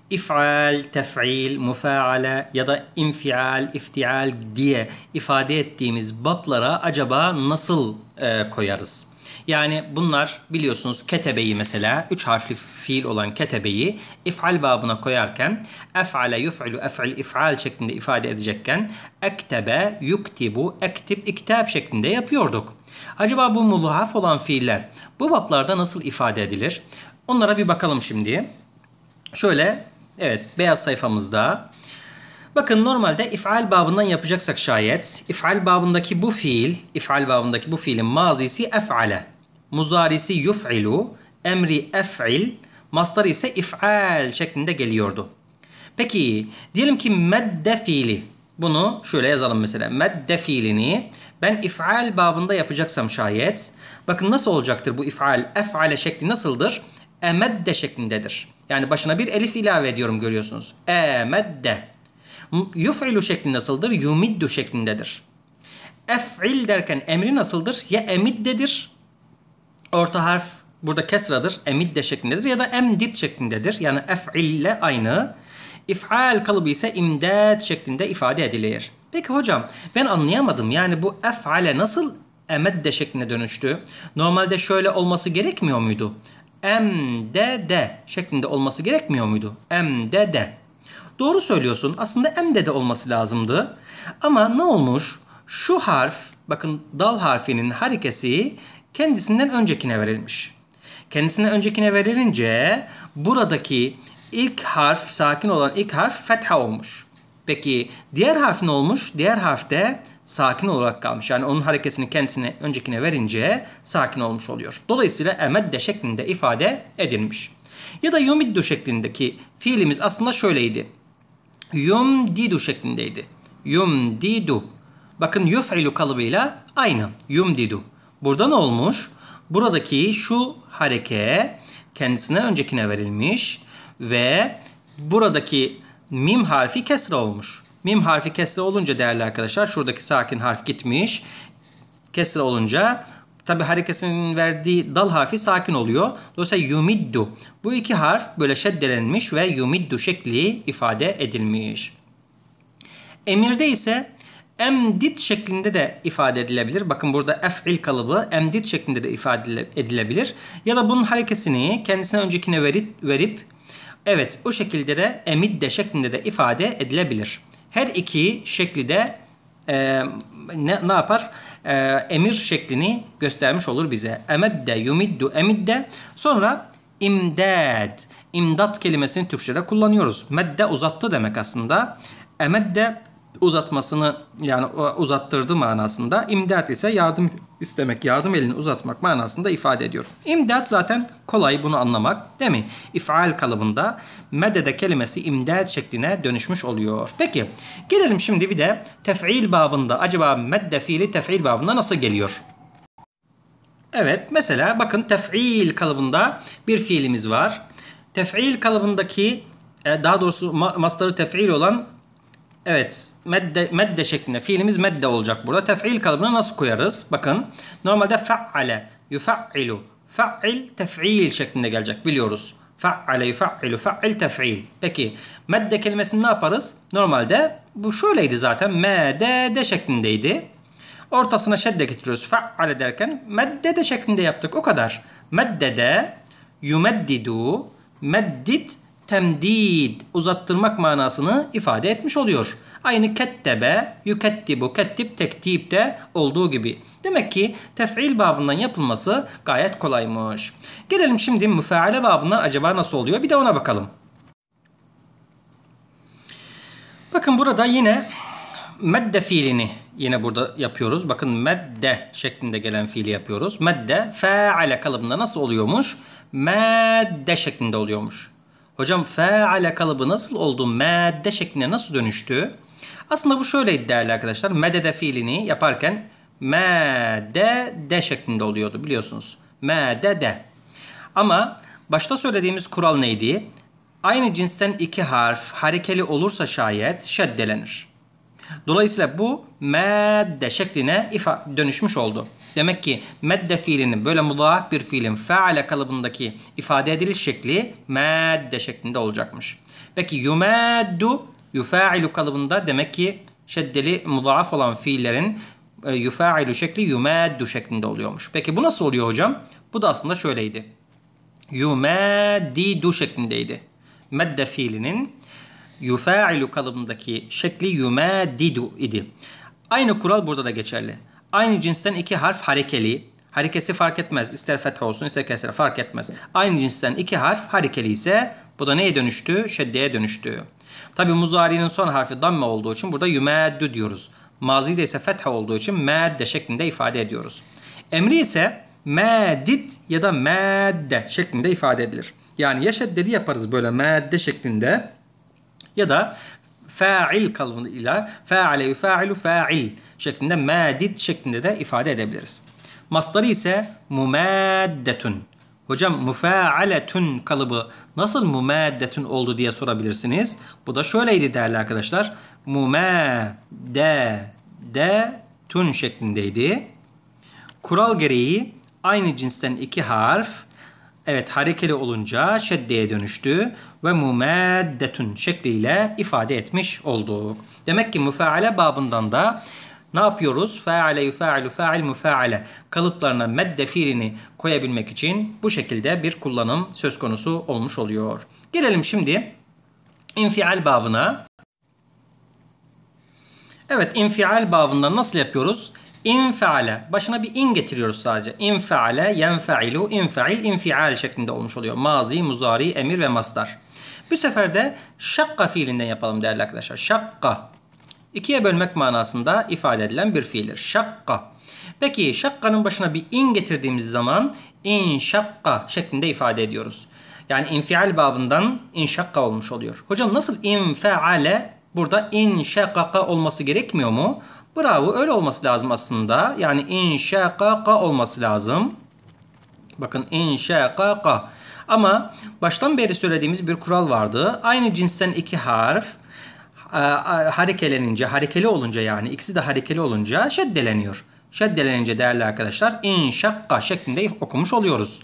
Speaker 1: if'al, tef'il, mufaale ya da infial, iftial diye ifade ettiğimiz bablara acaba nasıl e, koyarız? Yani bunlar biliyorsunuz ketebeyi mesela 3 harfli fiil olan ketebeyi ifal babına koyarken ef'ale yuf'ilu ef'il if'al şeklinde ifade edecekken ektebe yuktibu ektib iktib şeklinde yapıyorduk. Acaba bu muluhaf olan fiiller bu baplarda nasıl ifade edilir? Onlara bir bakalım şimdi. Şöyle evet beyaz sayfamızda Bakın normalde ifal babından yapacaksak şayet ifal babındaki bu fiil, ifal babındaki bu fiilin mazisi ef'ale, muzarisi yuf'ilu, emri ef'il, mastarı ise if'al şeklinde geliyordu. Peki diyelim ki medde fiili. Bunu şöyle yazalım mesela. Medde fiilini ben if'al babında yapacaksam şayet. Bakın nasıl olacaktır bu if'al? Ef'ale şekli nasıldır? Emedde şeklindedir. Yani başına bir elif ilave ediyorum görüyorsunuz. Emedde. Yuf'ilu şekli nasıldır? Yumiddu şeklindedir. Ef'il derken emri nasıldır? Ya emiddedir. Orta harf burada kesradır. Emidde şeklindedir. Ya da emdit şeklindedir. Yani ef'il ile aynı. İf'al kalıbı ise imdad şeklinde ifade edilir. Peki hocam ben anlayamadım. Yani bu ef'ale nasıl emedde şekline dönüştü? Normalde şöyle olması gerekmiyor muydu? Emdede şeklinde olması gerekmiyor muydu? Emdede. Doğru söylüyorsun. Aslında emde de olması lazımdı. Ama ne olmuş? Şu harf, bakın dal harfinin harekesi kendisinden öncekine verilmiş. Kendisinden öncekine verilince buradaki ilk harf, sakin olan ilk harf fetha olmuş. Peki diğer harf ne olmuş? Diğer harf de sakin olarak kalmış. Yani onun harekesini kendisine öncekine verince sakin olmuş oluyor. Dolayısıyla emedde şeklinde ifade edilmiş. Ya da yumiddu şeklindeki fiilimiz aslında şöyleydi. Yum yumdidu şeklindeydi. Yum Yumdidu. Bakın yuf'ilu kalıbıyla aynı. Yum Yumdidu. Burada ne olmuş? Buradaki şu hareke kendisine öncekine verilmiş ve buradaki mim harfi kesre olmuş. Mim harfi kesre olunca değerli arkadaşlar şuradaki sakin harf gitmiş. Kesre olunca Tabi harekesinin verdiği dal harfi sakin oluyor. Dolayısıyla yumiddu. Bu iki harf böyle şeddelenmiş ve yumiddu şekli ifade edilmiş. Emirde ise emdit şeklinde de ifade edilebilir. Bakın burada ef'il kalıbı emdit şeklinde de ifade edilebilir. Ya da bunun harekesini kendisine öncekine verip, verip evet o şekilde de emidde şeklinde de ifade edilebilir. Her iki şekli de e, ne, ne yapar? e, emir şeklini göstermiş olur bize. Emedde, yumiddu, emidde. Sonra imdad. İmdat kelimesini Türkçe'de kullanıyoruz. Medde uzattı demek aslında. Emedde uzatmasını yani uzattırdı manasında. İmdat ise yardım istemek, yardım elini uzatmak manasında ifade ediyor. İmdat zaten kolay bunu anlamak değil mi? İfal kalıbında medede kelimesi imdat şekline dönüşmüş oluyor. Peki gelelim şimdi bir de tef'il babında acaba medde fiili tef'il babında nasıl geliyor? Evet mesela bakın tef'il kalıbında bir fiilimiz var. Tef'il kalıbındaki e, daha doğrusu masları tef'il olan Evet medde, medde şeklinde fiilimiz medde olacak burada. Tef'il kalıbını nasıl koyarız? Bakın normalde fe'ale yufe'ilu fe'il tef'il şeklinde gelecek biliyoruz. Fe'ale yufe'ilu fe'il tef'il. Peki medde kelimesini ne yaparız? Normalde bu şöyleydi zaten medede şeklindeydi. Ortasına şedde getiriyoruz fe'ale derken meddede şeklinde yaptık o kadar. Meddede yumeddidu meddit temdid uzattırmak manasını ifade etmiş oluyor. Aynı kettebe, yukettibu, kettib, tektib de olduğu gibi. Demek ki tef'il babından yapılması gayet kolaymış. Gelelim şimdi müfaale babından acaba nasıl oluyor bir de ona bakalım. Bakın burada yine medde fiilini yine burada yapıyoruz. Bakın medde şeklinde gelen fiili yapıyoruz. Medde faale kalıbında nasıl oluyormuş? Medde şeklinde oluyormuş. Hocam feale kalıbı nasıl oldu? Madde şekline nasıl dönüştü? Aslında bu şöyleydi değerli arkadaşlar. Medede fiilini yaparken mede de şeklinde oluyordu biliyorsunuz. Mede de. Ama başta söylediğimiz kural neydi? Aynı cinsten iki harf harekeli olursa şayet şeddelenir. Dolayısıyla bu mede şekline ifa dönüşmüş oldu. Demek ki medde fiilinin böyle mudaf bir fiilin feale kalıbındaki ifade ediliş şekli medde şeklinde olacakmış. Peki yumeddu yufailu kalıbında demek ki şeddeli mudaaf olan fiillerin e, yufailu şekli yumeddu şeklinde oluyormuş. Peki bu nasıl oluyor hocam? Bu da aslında şöyleydi. Yumedidu şeklindeydi. Medde fiilinin yufailu kalıbındaki şekli yumedidu idi. Aynı kural burada da geçerli. Aynı cinsten iki harf harekeli. Harekesi fark etmez. İster fetha olsun ister kesre fark etmez. Aynı cinsten iki harf harekeli ise bu da neye dönüştü? Şeddeye dönüştü. Tabi muzari'nin son harfi damme olduğu için burada yümeddü diyoruz. Mazide ise fetha olduğu için medde şeklinde ifade ediyoruz. Emri ise medit ya da medde şeklinde ifade edilir. Yani ya şeddeli yaparız böyle medde şeklinde ya da fa'il kalıbıyla fa'ale yufa'ilu fa'il şeklinde madid şeklinde de ifade edebiliriz. Mastarı ise mumaddetun. Hocam mufaaletun kalıbı nasıl mumaddetun oldu diye sorabilirsiniz. Bu da şöyleydi değerli arkadaşlar. Mumaddetun şeklindeydi. Kural gereği aynı cinsten iki harf evet harekeli olunca şeddeye dönüştü ve mumaddetun şekliyle ifade etmiş olduk. Demek ki müfaale babından da ne yapıyoruz? Feale yufailu fail mufaale kalıplarına medde fiilini koyabilmek için bu şekilde bir kullanım söz konusu olmuş oluyor. Gelelim şimdi infial babına. Evet infial babında nasıl yapıyoruz? İnfeale. Başına bir in getiriyoruz sadece. İnfeale, yenfeilu, infail, infial şeklinde olmuş oluyor. Mazi, muzari, emir ve mastar. Bu sefer de şakka fiilinden yapalım değerli arkadaşlar. Şakka. İkiye bölmek manasında ifade edilen bir fiildir. Şakka. Peki şakkanın başına bir in getirdiğimiz zaman in şakka şeklinde ifade ediyoruz. Yani infial babından şakka olmuş oluyor. Hocam nasıl infaale burada in şakka olması gerekmiyor mu? Bravo öyle olması lazım aslında. Yani in şakka olması lazım. Bakın in şakka. Ama baştan beri söylediğimiz bir kural vardı. Aynı cinsten iki harf e, harekelenince, harekeli olunca yani ikisi de harekeli olunca şeddeleniyor. Şeddelenince değerli arkadaşlar inşakka şeklinde okumuş oluyoruz.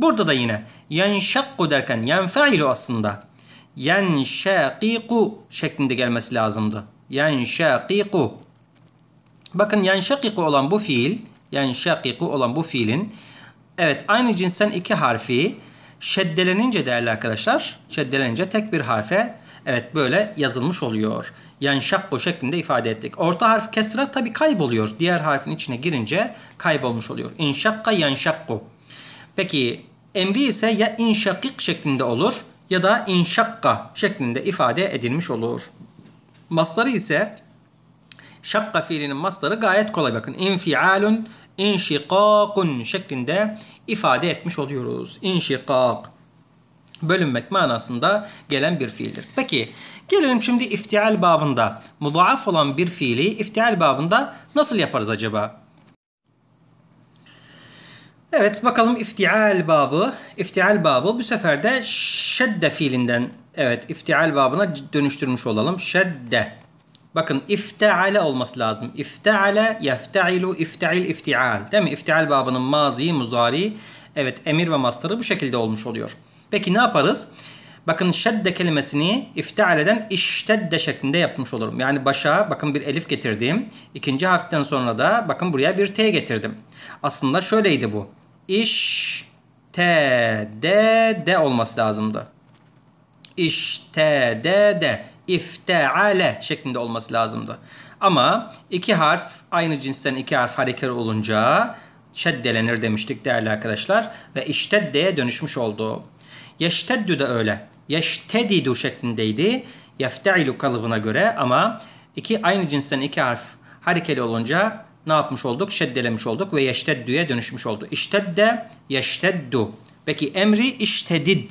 Speaker 1: Burada da yine yenşakku derken yenfailu aslında yenşakiku şeklinde gelmesi lazımdı. Yenşakiku. Bakın yenşakiku olan bu fiil, yenşakiku olan bu fiilin evet aynı cinsten iki harfi şeddelenince değerli arkadaşlar, şeddelenince tek bir harfe Evet böyle yazılmış oluyor. Yani şakko şeklinde ifade ettik. Orta harf kesra tabi kayboluyor. Diğer harfin içine girince kaybolmuş oluyor. İnşakka yanşakko. Peki emri ise ya inşakik şeklinde olur ya da inşakka şeklinde ifade edilmiş olur. Masları ise şakka fiilinin masları gayet kolay bakın. İnfialun inşikakun şeklinde ifade etmiş oluyoruz. İnşikak bölünmek manasında gelen bir fiildir. Peki gelelim şimdi iftial babında. Mudaaf olan bir fiili iftial babında nasıl yaparız acaba? Evet bakalım iftial babı. İftial babı bu sefer de şedde fiilinden evet iftial babına dönüştürmüş olalım. Şedde. Bakın ifteale olması lazım. İfteale, yefteilu, ifteil, iftial. Değil mi? İftial babının mazi, muzari, evet emir ve mastarı bu şekilde olmuş oluyor. Peki ne yaparız? Bakın şedde kelimesini iftealeden iştedde şeklinde yapmış olurum. Yani başa bakın bir elif getirdim. İkinci harften sonra da bakın buraya bir t getirdim. Aslında şöyleydi bu. İş t de de olması lazımdı. İş İşte de de ifteale şeklinde olması lazımdı. Ama iki harf aynı cinsten iki harf hareker olunca şeddelenir demiştik değerli arkadaşlar ve iştedde'ye dönüşmüş oldu. Yeşteddü de öyle. Yeştedidu şeklindeydi. Yefteilu kalıbına göre ama iki aynı cinsten iki harf harekeli olunca ne yapmış olduk? Şeddelemiş olduk ve yeşteddüye dönüşmüş oldu. İştedde, yeşteddu. Peki emri iştedid.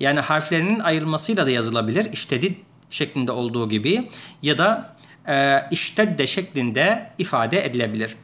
Speaker 1: Yani harflerinin ayrılmasıyla da yazılabilir. İştedid şeklinde olduğu gibi ya da e, iştedde şeklinde ifade edilebilir.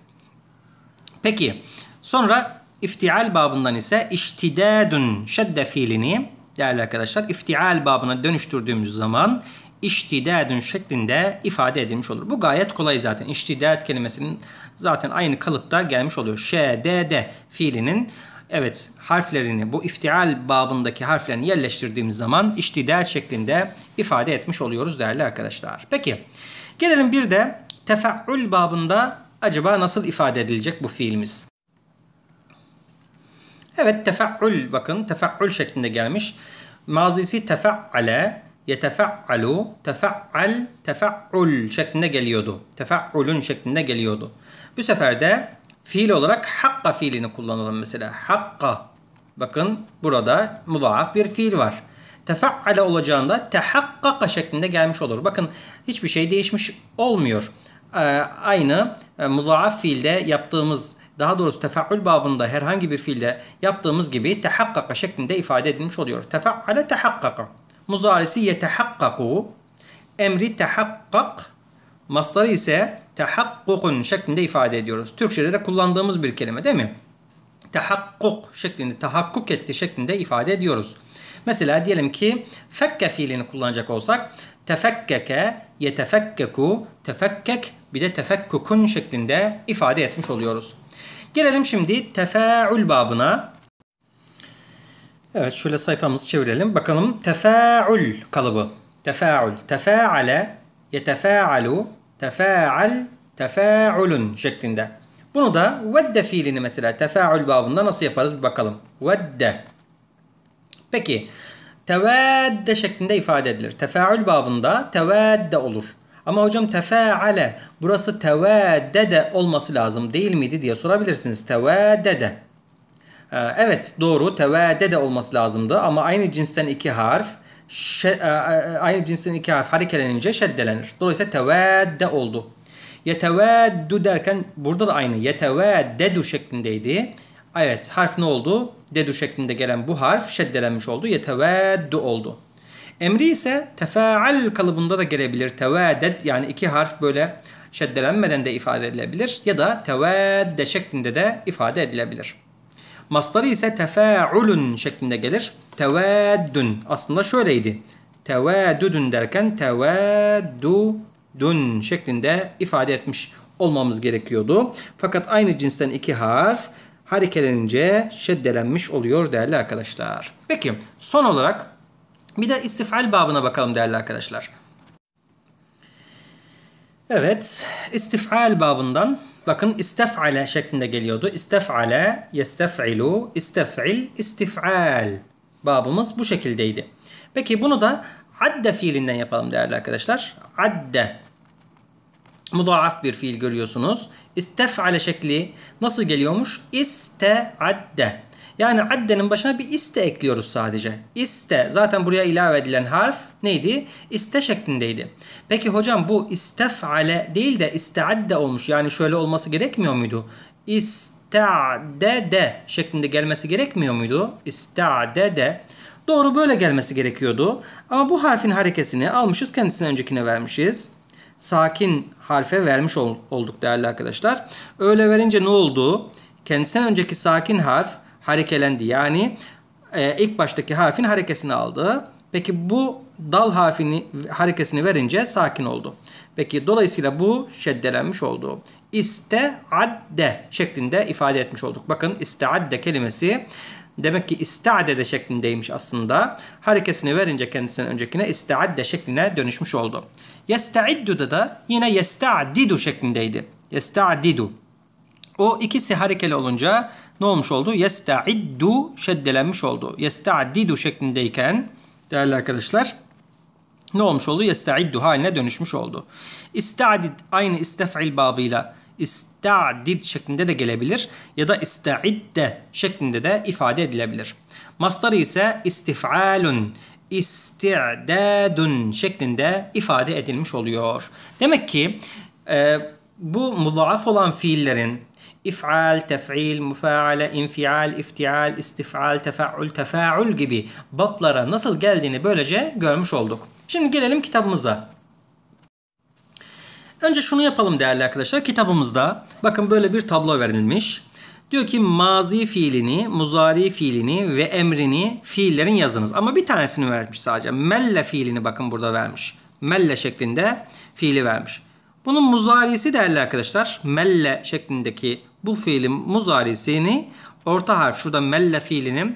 Speaker 1: Peki sonra İftial babından ise iştidadun şedde fiilini değerli arkadaşlar iftial babına dönüştürdüğümüz zaman iştidadun şeklinde ifade edilmiş olur. Bu gayet kolay zaten. İştidad kelimesinin zaten aynı kalıpta gelmiş oluyor. Şedede fiilinin evet harflerini bu iftial babındaki harflerini yerleştirdiğimiz zaman iştidad şeklinde ifade etmiş oluyoruz değerli arkadaşlar. Peki gelelim bir de tefe'ül babında acaba nasıl ifade edilecek bu fiilimiz? Evet tefa'ul bakın tefa'ul şeklinde gelmiş. Mazisi tefa'ale yetefa'alu tefa'al tefa'ul şeklinde geliyordu. Tefa'ulun şeklinde geliyordu. Bu sefer de fiil olarak hakka fiilini kullanalım mesela. Hakka. Bakın burada mudaaf bir fiil var. Tefa'ale olacağında tehakkaka şeklinde gelmiş olur. Bakın hiçbir şey değişmiş olmuyor. Ee, aynı e, mudaaf fiilde yaptığımız daha doğrusu tefaül babında herhangi bir fiilde yaptığımız gibi tehakkaka şeklinde ifade edilmiş oluyor. Tefa'ale tehakkaka. Muzaresi yetehakkaku. Emri tehakkak. Masları ise tehakkukun şeklinde ifade ediyoruz. Türkçede de kullandığımız bir kelime değil mi? Tehakkuk şeklinde, tahakkuk etti şeklinde ifade ediyoruz. Mesela diyelim ki fekke fiilini kullanacak olsak tefekkeke, yetefekkeku, tefekkek bir de tefekkukun şeklinde ifade etmiş oluyoruz. Gelelim şimdi tefeül babına. Evet şöyle sayfamızı çevirelim. Bakalım tefeül kalıbı. Tefeül. Tefeale, yetefealu, tefeal, tefeulun şeklinde. Bunu da vedde fiilini mesela tefeül babında nasıl yaparız bir bakalım. Vedde. Peki tevadde şeklinde ifade edilir. Tefeül babında tevadde olur. Ama hocam tefaale, burası tevedede olması lazım değil miydi diye sorabilirsiniz. Tevedede. Ee, evet doğru tevedede olması lazımdı ama aynı cinsten iki harf e, e, aynı cinsten iki harf harekelenince şeddelenir. Dolayısıyla tevedde oldu. Yeteveddu derken burada da aynı yeteveddedu şeklindeydi. Evet harf ne oldu? Dedu şeklinde gelen bu harf şeddelenmiş oldu. Yeteveddu oldu. Emri ise tefaal kalıbında da gelebilir. Tevadet yani iki harf böyle şeddelenmeden de ifade edilebilir ya da tevedde şeklinde de ifade edilebilir. Masları ise tefaulun şeklinde gelir. Teveddün aslında şöyleydi. Tevedüdün derken teveddüdün şeklinde ifade etmiş olmamız gerekiyordu. Fakat aynı cinsten iki harf harekelenince şeddelenmiş oluyor değerli arkadaşlar. Peki son olarak bir de istifal babına bakalım değerli arkadaşlar. Evet, istifal babından bakın istef'ale şeklinde geliyordu. İstef'ale, yestef'ilu, istef'il, istif'al. Babımız bu şekildeydi. Peki bunu da adde fiilinden yapalım değerli arkadaşlar. Adde. Mudaaf bir fiil görüyorsunuz. İstef'ale şekli nasıl geliyormuş? İste'adde. Yani addenin başına bir iste ekliyoruz sadece. İste zaten buraya ilave edilen harf neydi? İste şeklindeydi. Peki hocam bu istef'ale değil de isteadde olmuş. Yani şöyle olması gerekmiyor muydu? İste'dede şeklinde gelmesi gerekmiyor muydu? İste'dede. Doğru böyle gelmesi gerekiyordu. Ama bu harfin harekesini almışız kendisine öncekine vermişiz. Sakin harfe vermiş olduk değerli arkadaşlar. Öyle verince ne oldu? Kendisinden önceki sakin harf harekelendi. Yani e, ilk baştaki harfin harekesini aldı. Peki bu dal harfini harekesini verince sakin oldu. Peki dolayısıyla bu şeddelenmiş oldu. adde şeklinde ifade etmiş olduk. Bakın iste adde kelimesi demek ki iste isteadede şeklindeymiş aslında. Harekesini verince kendisinden öncekine adde şekline dönüşmüş oldu. Yesta'iddu'da da yine yesta'didu şeklindeydi. Yesta'didu. O ikisi harekeli olunca ne olmuş oldu? Yesta'iddu şeddelenmiş oldu. Yesta'didu şeklindeyken değerli arkadaşlar ne olmuş oldu? Yesta'iddu haline dönüşmüş oldu. İsta'did aynı istef'il babıyla ista'did şeklinde de gelebilir ya da ista'idde şeklinde de ifade edilebilir. Mastarı ise istif'alun, isti'dadun şeklinde ifade edilmiş oluyor. Demek ki e, bu muzaaf olan fiillerin if'al, tef'il, müfaale, infial, iftial, istif'al, tefa'ul, tefa'ul gibi bablara nasıl geldiğini böylece görmüş olduk. Şimdi gelelim kitabımıza. Önce şunu yapalım değerli arkadaşlar. Kitabımızda bakın böyle bir tablo verilmiş. Diyor ki mazi fiilini, muzari fiilini ve emrini fiillerin yazınız. Ama bir tanesini vermiş sadece. Melle fiilini bakın burada vermiş. Melle şeklinde fiili vermiş. Bunun muzarisi değerli arkadaşlar melle şeklindeki bu fiilin muzarisini orta harf şurada melle fiilinin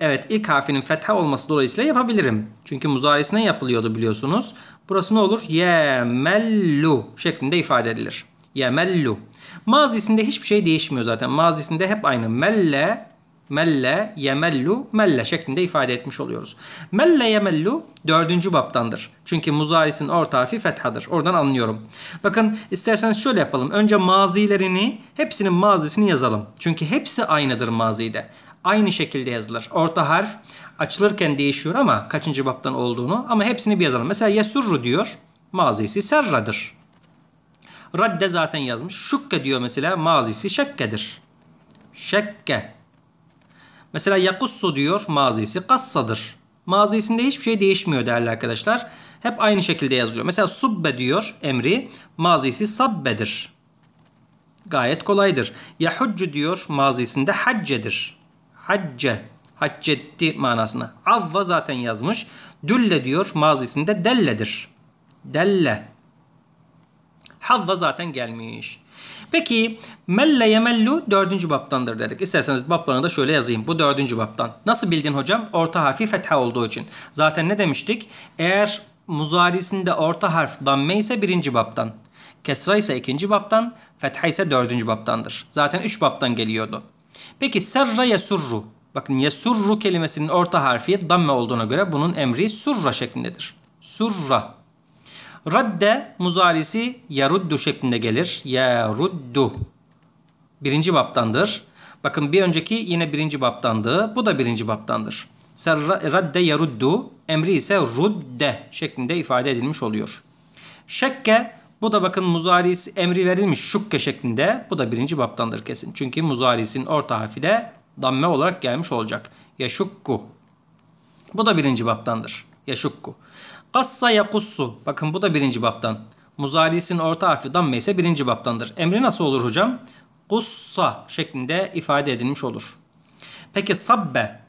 Speaker 1: evet ilk harfinin fetha olması dolayısıyla yapabilirim. Çünkü muzarisine yapılıyordu biliyorsunuz. Burası ne olur? Yemellu şeklinde ifade edilir. Yemellu. Mazisinde hiçbir şey değişmiyor zaten. Mazisinde hep aynı. Melle melle, yemellu, melle şeklinde ifade etmiş oluyoruz. Melle yemellu dördüncü baptandır. Çünkü muzarisin orta harfi fethadır. Oradan anlıyorum. Bakın isterseniz şöyle yapalım. Önce mazilerini, hepsinin mazisini yazalım. Çünkü hepsi aynıdır mazide. Aynı şekilde yazılır. Orta harf açılırken değişiyor ama kaçıncı baptan olduğunu ama hepsini bir yazalım. Mesela yesurru diyor. Mazisi serradır. Radde zaten yazmış. Şukke diyor mesela mazisi şekkedir. Şekke Mesela yakussu diyor mazisi kassadır. Mazisinde hiçbir şey değişmiyor değerli arkadaşlar. Hep aynı şekilde yazılıyor. Mesela subbe diyor emri mazisi sabbedir. Gayet kolaydır. Yahuccu diyor mazisinde haccedir. Hacce. Haccetti manasına. Avva zaten yazmış. Dülle diyor mazisinde delledir. Delle. Havva zaten gelmiş. Peki melle yemellu dördüncü baptandır dedik. İsterseniz baplarını da şöyle yazayım. Bu dördüncü baptan. Nasıl bildin hocam? Orta harfi fetha olduğu için. Zaten ne demiştik? Eğer muzarisinde orta harf damme ise birinci baptan. Kesra ise ikinci baptan. Fetha ise dördüncü baptandır. Zaten üç baptan geliyordu. Peki serra yesurru. Bakın yesurru kelimesinin orta harfi damme olduğuna göre bunun emri surra şeklindedir. Surra Radde muzarisi yaruddu şeklinde gelir. Yaruddu. Birinci baptandır. Bakın bir önceki yine birinci baptandı. Bu da birinci baptandır. Radde yaruddu. Emri ise rudde şeklinde ifade edilmiş oluyor. Şekke bu da bakın muzarisi emri verilmiş şukke şeklinde. Bu da birinci baptandır kesin. Çünkü muzarisin orta harfi de damme olarak gelmiş olacak. Yaşukku. Bu da birinci baptandır. Yaşukku. Kassa yakussu. Bakın bu da birinci baptan. Muzari'sin orta harfi damme ise birinci baptandır. Emri nasıl olur hocam? Kussa şeklinde ifade edilmiş olur. Peki sabbe.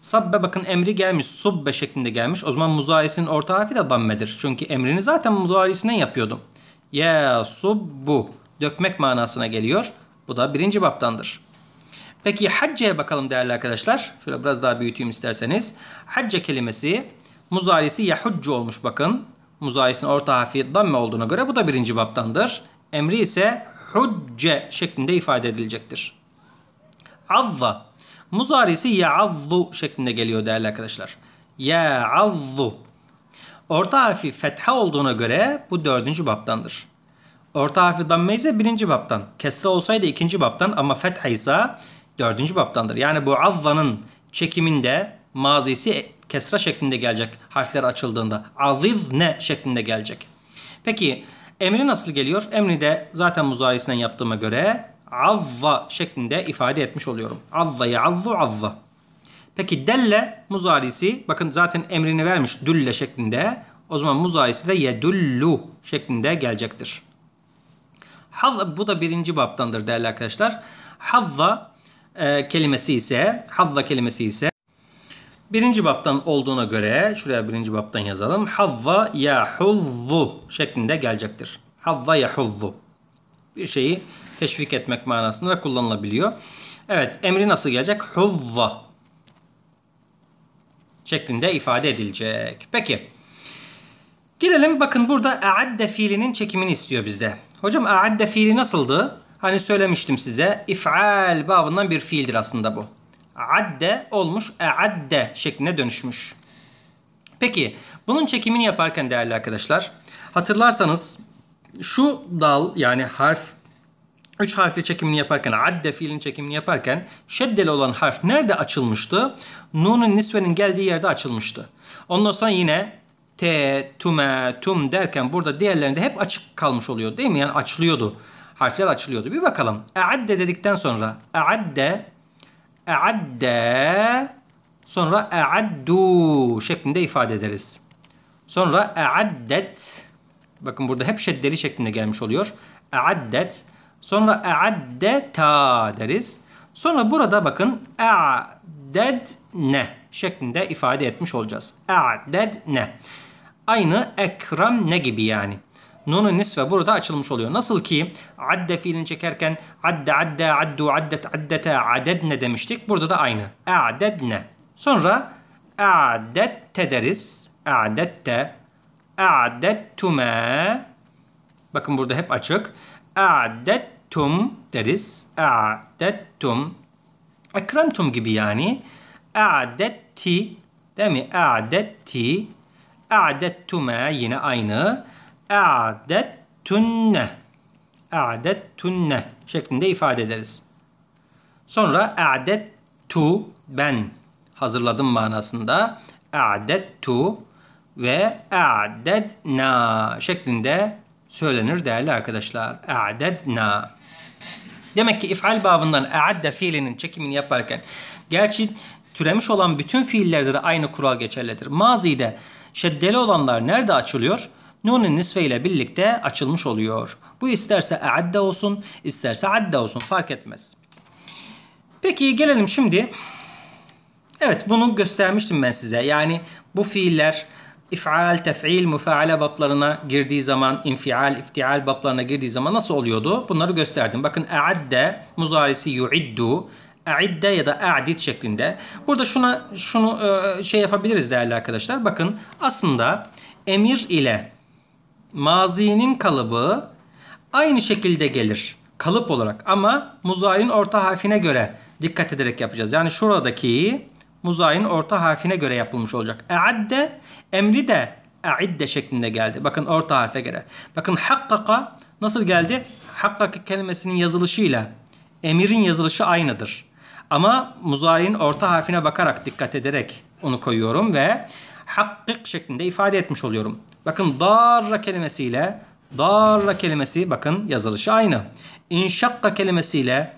Speaker 1: Sabbe bakın emri gelmiş. Subbe şeklinde gelmiş. O zaman muzari'sin orta harfi de dammedir. Çünkü emrini zaten muzari'sinden yapıyordum. Ya subbu. Dökmek manasına geliyor. Bu da birinci baptandır. Peki hacce'ye bakalım değerli arkadaşlar. Şöyle biraz daha büyüteyim isterseniz. Hacce kelimesi Muzarisi yahüccü olmuş bakın. Muzarisinin orta harfi damme olduğuna göre bu da birinci baptandır. Emri ise hucce şeklinde ifade edilecektir. Azza. Muzarisi ya'azzu şeklinde geliyor değerli arkadaşlar. Ya'azzu. Orta harfi fetha olduğuna göre bu dördüncü baptandır. Orta harfi damme ise birinci baptan. Kesre olsaydı ikinci baptan ama fetha ise dördüncü baptandır. Yani bu azzanın çekiminde mazisi kesra şeklinde gelecek harfler açıldığında. Azizne şeklinde gelecek. Peki emri nasıl geliyor? Emri de zaten muzayisinden yaptığıma göre avva şeklinde ifade etmiş oluyorum. Avva ya avvu avva. Peki delle muzarisi bakın zaten emrini vermiş dülle şeklinde. O zaman muzarisi de yedullu şeklinde gelecektir. Hav, bu da birinci baptandır değerli arkadaşlar. Havva e, kelimesi ise havva kelimesi ise Birinci baptan olduğuna göre şuraya birinci baptan yazalım. Havva yahuzzu şeklinde gelecektir. Havva yahuzzu. Bir şeyi teşvik etmek manasında kullanılabiliyor. Evet emri nasıl gelecek? Huvva şeklinde ifade edilecek. Peki. Gelelim bakın burada a'adde fiilinin çekimini istiyor bizde. Hocam a'adde fiili nasıldı? Hani söylemiştim size. İf'al babından bir fiildir aslında bu adde olmuş e, Adde şekline dönüşmüş. Peki bunun çekimini yaparken değerli arkadaşlar hatırlarsanız şu dal yani harf 3 harfli çekimini yaparken, adde fiilin çekimini yaparken şeddeli olan harf nerede açılmıştı? Nun'un nisvenin geldiği yerde açılmıştı. Ondan sonra yine te, tume, tum derken burada diğerlerinde hep açık kalmış oluyor değil mi? Yani açılıyordu. Harfler açılıyordu. Bir bakalım. Eadde dedikten sonra eadde e'adde sonra e'addu şeklinde ifade ederiz. Sonra e'addet bakın burada hep şeddeli şeklinde gelmiş oluyor. E'addet sonra e'addeta deriz. Sonra burada bakın e'dedne şeklinde ifade etmiş olacağız. E'dedne. Aynı ekrem ne gibi yani. Nunun nisve burada açılmış oluyor. Nasıl ki adde fiilini çekerken adde adde addu addet addete adedne demiştik. Burada da aynı. Adedne. Sonra adette deriz. Adette. Adettume. Bakın burada hep açık. Adettum deriz. Adettum. Ekremtum gibi yani. Adetti. Değil mi? Adetti. Adettume yine aynı e'adettunne e'adettunne şeklinde ifade ederiz. Sonra e'adettu ben hazırladım manasında e'adettu ve e'adedna şeklinde söylenir değerli arkadaşlar. E'adedna. Demek ki ifal babından e'adde fiilinin çekimini yaparken gerçi türemiş olan bütün fiillerde de aynı kural geçerlidir. Mazide şeddeli olanlar nerede açılıyor? Nun'un nisve ile birlikte açılmış oluyor. Bu isterse eadde olsun, isterse adde olsun fark etmez. Peki gelelim şimdi. Evet bunu göstermiştim ben size. Yani bu fiiller if'al, tef'il, müfaale bablarına girdiği zaman, infial, iftial bablarına girdiği zaman nasıl oluyordu? Bunları gösterdim. Bakın eadde muzarisi yu'iddu, eidde ya da e'did şeklinde. Burada şuna şunu e, şey yapabiliriz değerli arkadaşlar. Bakın aslında emir ile mazinin kalıbı aynı şekilde gelir kalıp olarak ama muzayin orta harfine göre dikkat ederek yapacağız. Yani şuradaki muzayin orta harfine göre yapılmış olacak. E'adde emri de e'idde şeklinde geldi. Bakın orta harfe göre. Bakın hakkaka nasıl geldi? Hakkaka kelimesinin yazılışıyla emirin yazılışı aynıdır. Ama muzayin orta harfine bakarak dikkat ederek onu koyuyorum ve Hakkık şeklinde ifade etmiş oluyorum. Bakın darra kelimesiyle darra kelimesi bakın yazılışı aynı. İnşakka kelimesiyle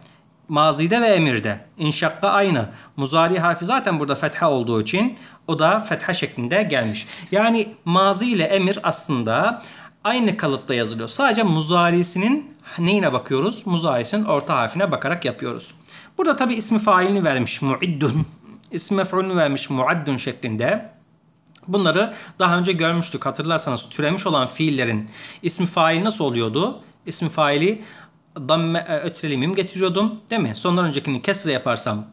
Speaker 1: mazide ve emirde. İnşakka aynı. Muzari harfi zaten burada fetha olduğu için o da fetha şeklinde gelmiş. Yani mazi ile emir aslında aynı kalıpta yazılıyor. Sadece muzarisinin neyine bakıyoruz? Muzarisinin orta harfine bakarak yapıyoruz. Burada tabi ismi failini vermiş muiddun. İsmi mef'ulünü vermiş muaddun şeklinde. Bunları daha önce görmüştük hatırlarsanız türemiş olan fiillerin ismi faili nasıl oluyordu? İsmi faili damme e, ötrelimim getiriyordum değil mi? Sondan öncekini kesre yaparsam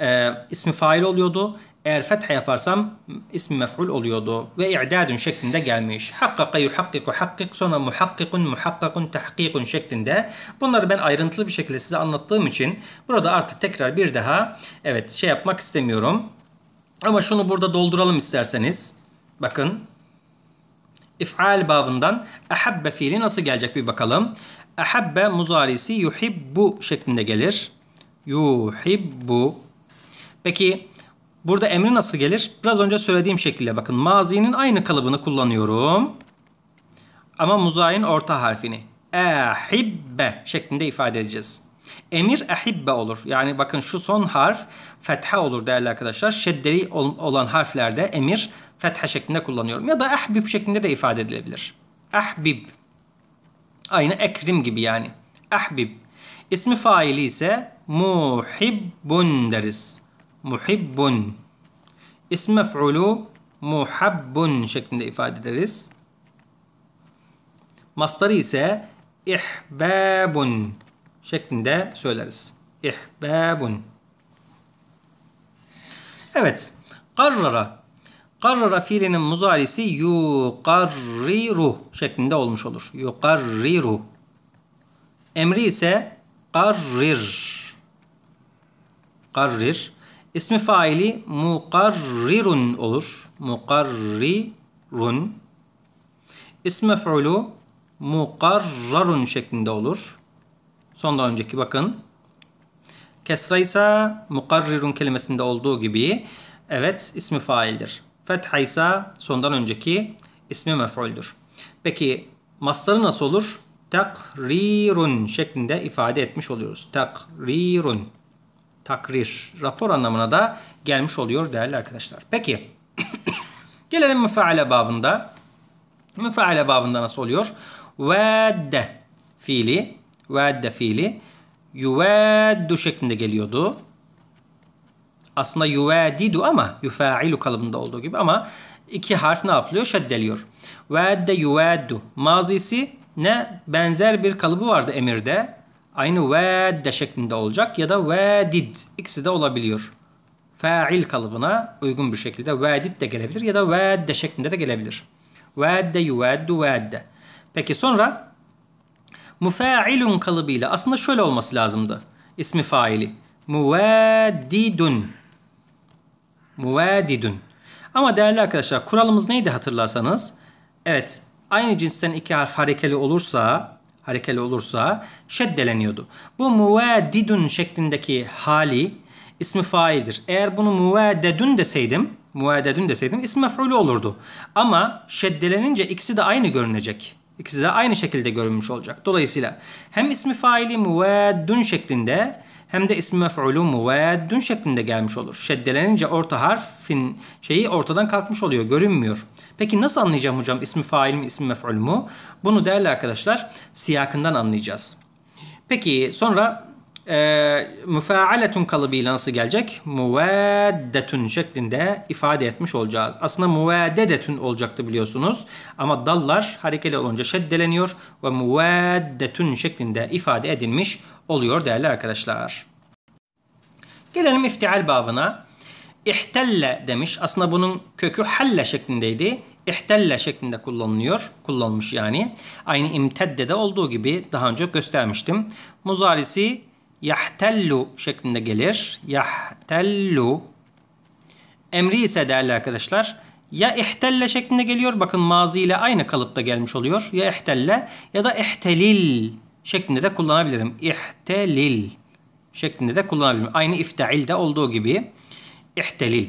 Speaker 1: e, ismi fail oluyordu. Eğer fethe yaparsam ismi mef'ul oluyordu. Ve i'dadun şeklinde gelmiş. Hakkaka yuhakkiku hakkik sonra muhakkikun muhakkakun tahkikun şeklinde. Bunları ben ayrıntılı bir şekilde size anlattığım için burada artık tekrar bir daha evet şey yapmak istemiyorum. Ama şunu burada dolduralım isterseniz. Bakın. İf'al babından ahabbe fiili nasıl gelecek bir bakalım. Ahabbe muzarisi yuhibbu şeklinde gelir. Yuhibbu. Peki burada emri nasıl gelir? Biraz önce söylediğim şekilde bakın. Mazinin aynı kalıbını kullanıyorum. Ama muzayin orta harfini. Ahibbe şeklinde ifade edeceğiz. Emir ahibbe olur. Yani bakın şu son harf fetha olur değerli arkadaşlar. Şeddeli olan harflerde emir fetha şeklinde kullanıyorum. Ya da ahbib şeklinde de ifade edilebilir. Ahbib. Aynı ekrim gibi yani. Ahbib. İsmi faili ise muhibbun deriz. Muhibbun. İsmi mef'ulu muhabbun şeklinde ifade ederiz. Mastarı ise ihbabun şeklinde söyleriz. İhbabun. Evet. Karrara. Karrara fiilinin muzarisi yukarriru şeklinde olmuş olur. Yukarriru. Emri ise karrir. Karrir. İsmi faili mukarrirun olur. Mukarrirun. İsmi mef'ulu mukarrarun şeklinde olur. Sondan önceki bakın. Kesra ise mukarrirun kelimesinde olduğu gibi evet ismi faildir. Fetha ise sondan önceki ismi mef'uldür. Peki masları nasıl olur? Takrirun şeklinde ifade etmiş oluyoruz. Takrirun. Takrir. Rapor anlamına da gelmiş oluyor değerli arkadaşlar. Peki gelelim müfaale babında. Müfaale babında nasıl oluyor? Vedde fiili Vedde fiili yuveddu şeklinde geliyordu. Aslında yuvedidu ama yufailu kalıbında olduğu gibi ama iki harf ne yapılıyor? Şeddeliyor. Vedde yuveddu. Mazisi ne benzer bir kalıbı vardı emirde. Aynı vedde şeklinde olacak ya da vadid. İkisi de olabiliyor. Fail kalıbına uygun bir şekilde vadid de gelebilir ya da vedde şeklinde de gelebilir. Vedde yuveddu vedde. Peki sonra Mufa'ilun kalıbıyla aslında şöyle olması lazımdı. İsmi faili. Muvadidun. Muvadidun. Ama değerli arkadaşlar kuralımız neydi hatırlarsanız? Evet aynı cinsten iki harf harekeli olursa harekeli olursa şeddeleniyordu. Bu muvadidun şeklindeki hali ismi faildir. Eğer bunu muvadedun deseydim muvadedun deseydim ismi mef'ulü olurdu. Ama şeddelenince ikisi de aynı görünecek. İkisi de aynı şekilde görünmüş olacak. Dolayısıyla hem ismi faili muvaddun şeklinde hem de ismi mef'ulü muvaddun şeklinde gelmiş olur. Şeddelenince orta harfin şeyi ortadan kalkmış oluyor, görünmüyor. Peki nasıl anlayacağım hocam ismi fail mi, ismi mef'ul mu? Bunu değerli arkadaşlar siyakından anlayacağız. Peki sonra e, ee, müfaaletun kalıbıyla nasıl gelecek? Muvaddetun şeklinde ifade etmiş olacağız. Aslında muvaddedetun olacaktı biliyorsunuz. Ama dallar harekeli olunca şeddeleniyor ve muvaddetun şeklinde ifade edilmiş oluyor değerli arkadaşlar. Gelelim iftial babına. İhtelle demiş. Aslında bunun kökü halle şeklindeydi. İhtelle şeklinde kullanılıyor. Kullanılmış yani. Aynı imtedde de olduğu gibi daha önce göstermiştim. Muzarisi yahtellu şeklinde gelir. Yahtellu emri ise değerli arkadaşlar ya ihtelle şeklinde geliyor. Bakın mazi ile aynı kalıpta gelmiş oluyor. Ya ihtelle ya da ihtelil şeklinde de kullanabilirim. İhtelil şeklinde de kullanabilirim. Aynı iftailde olduğu gibi ihtelil.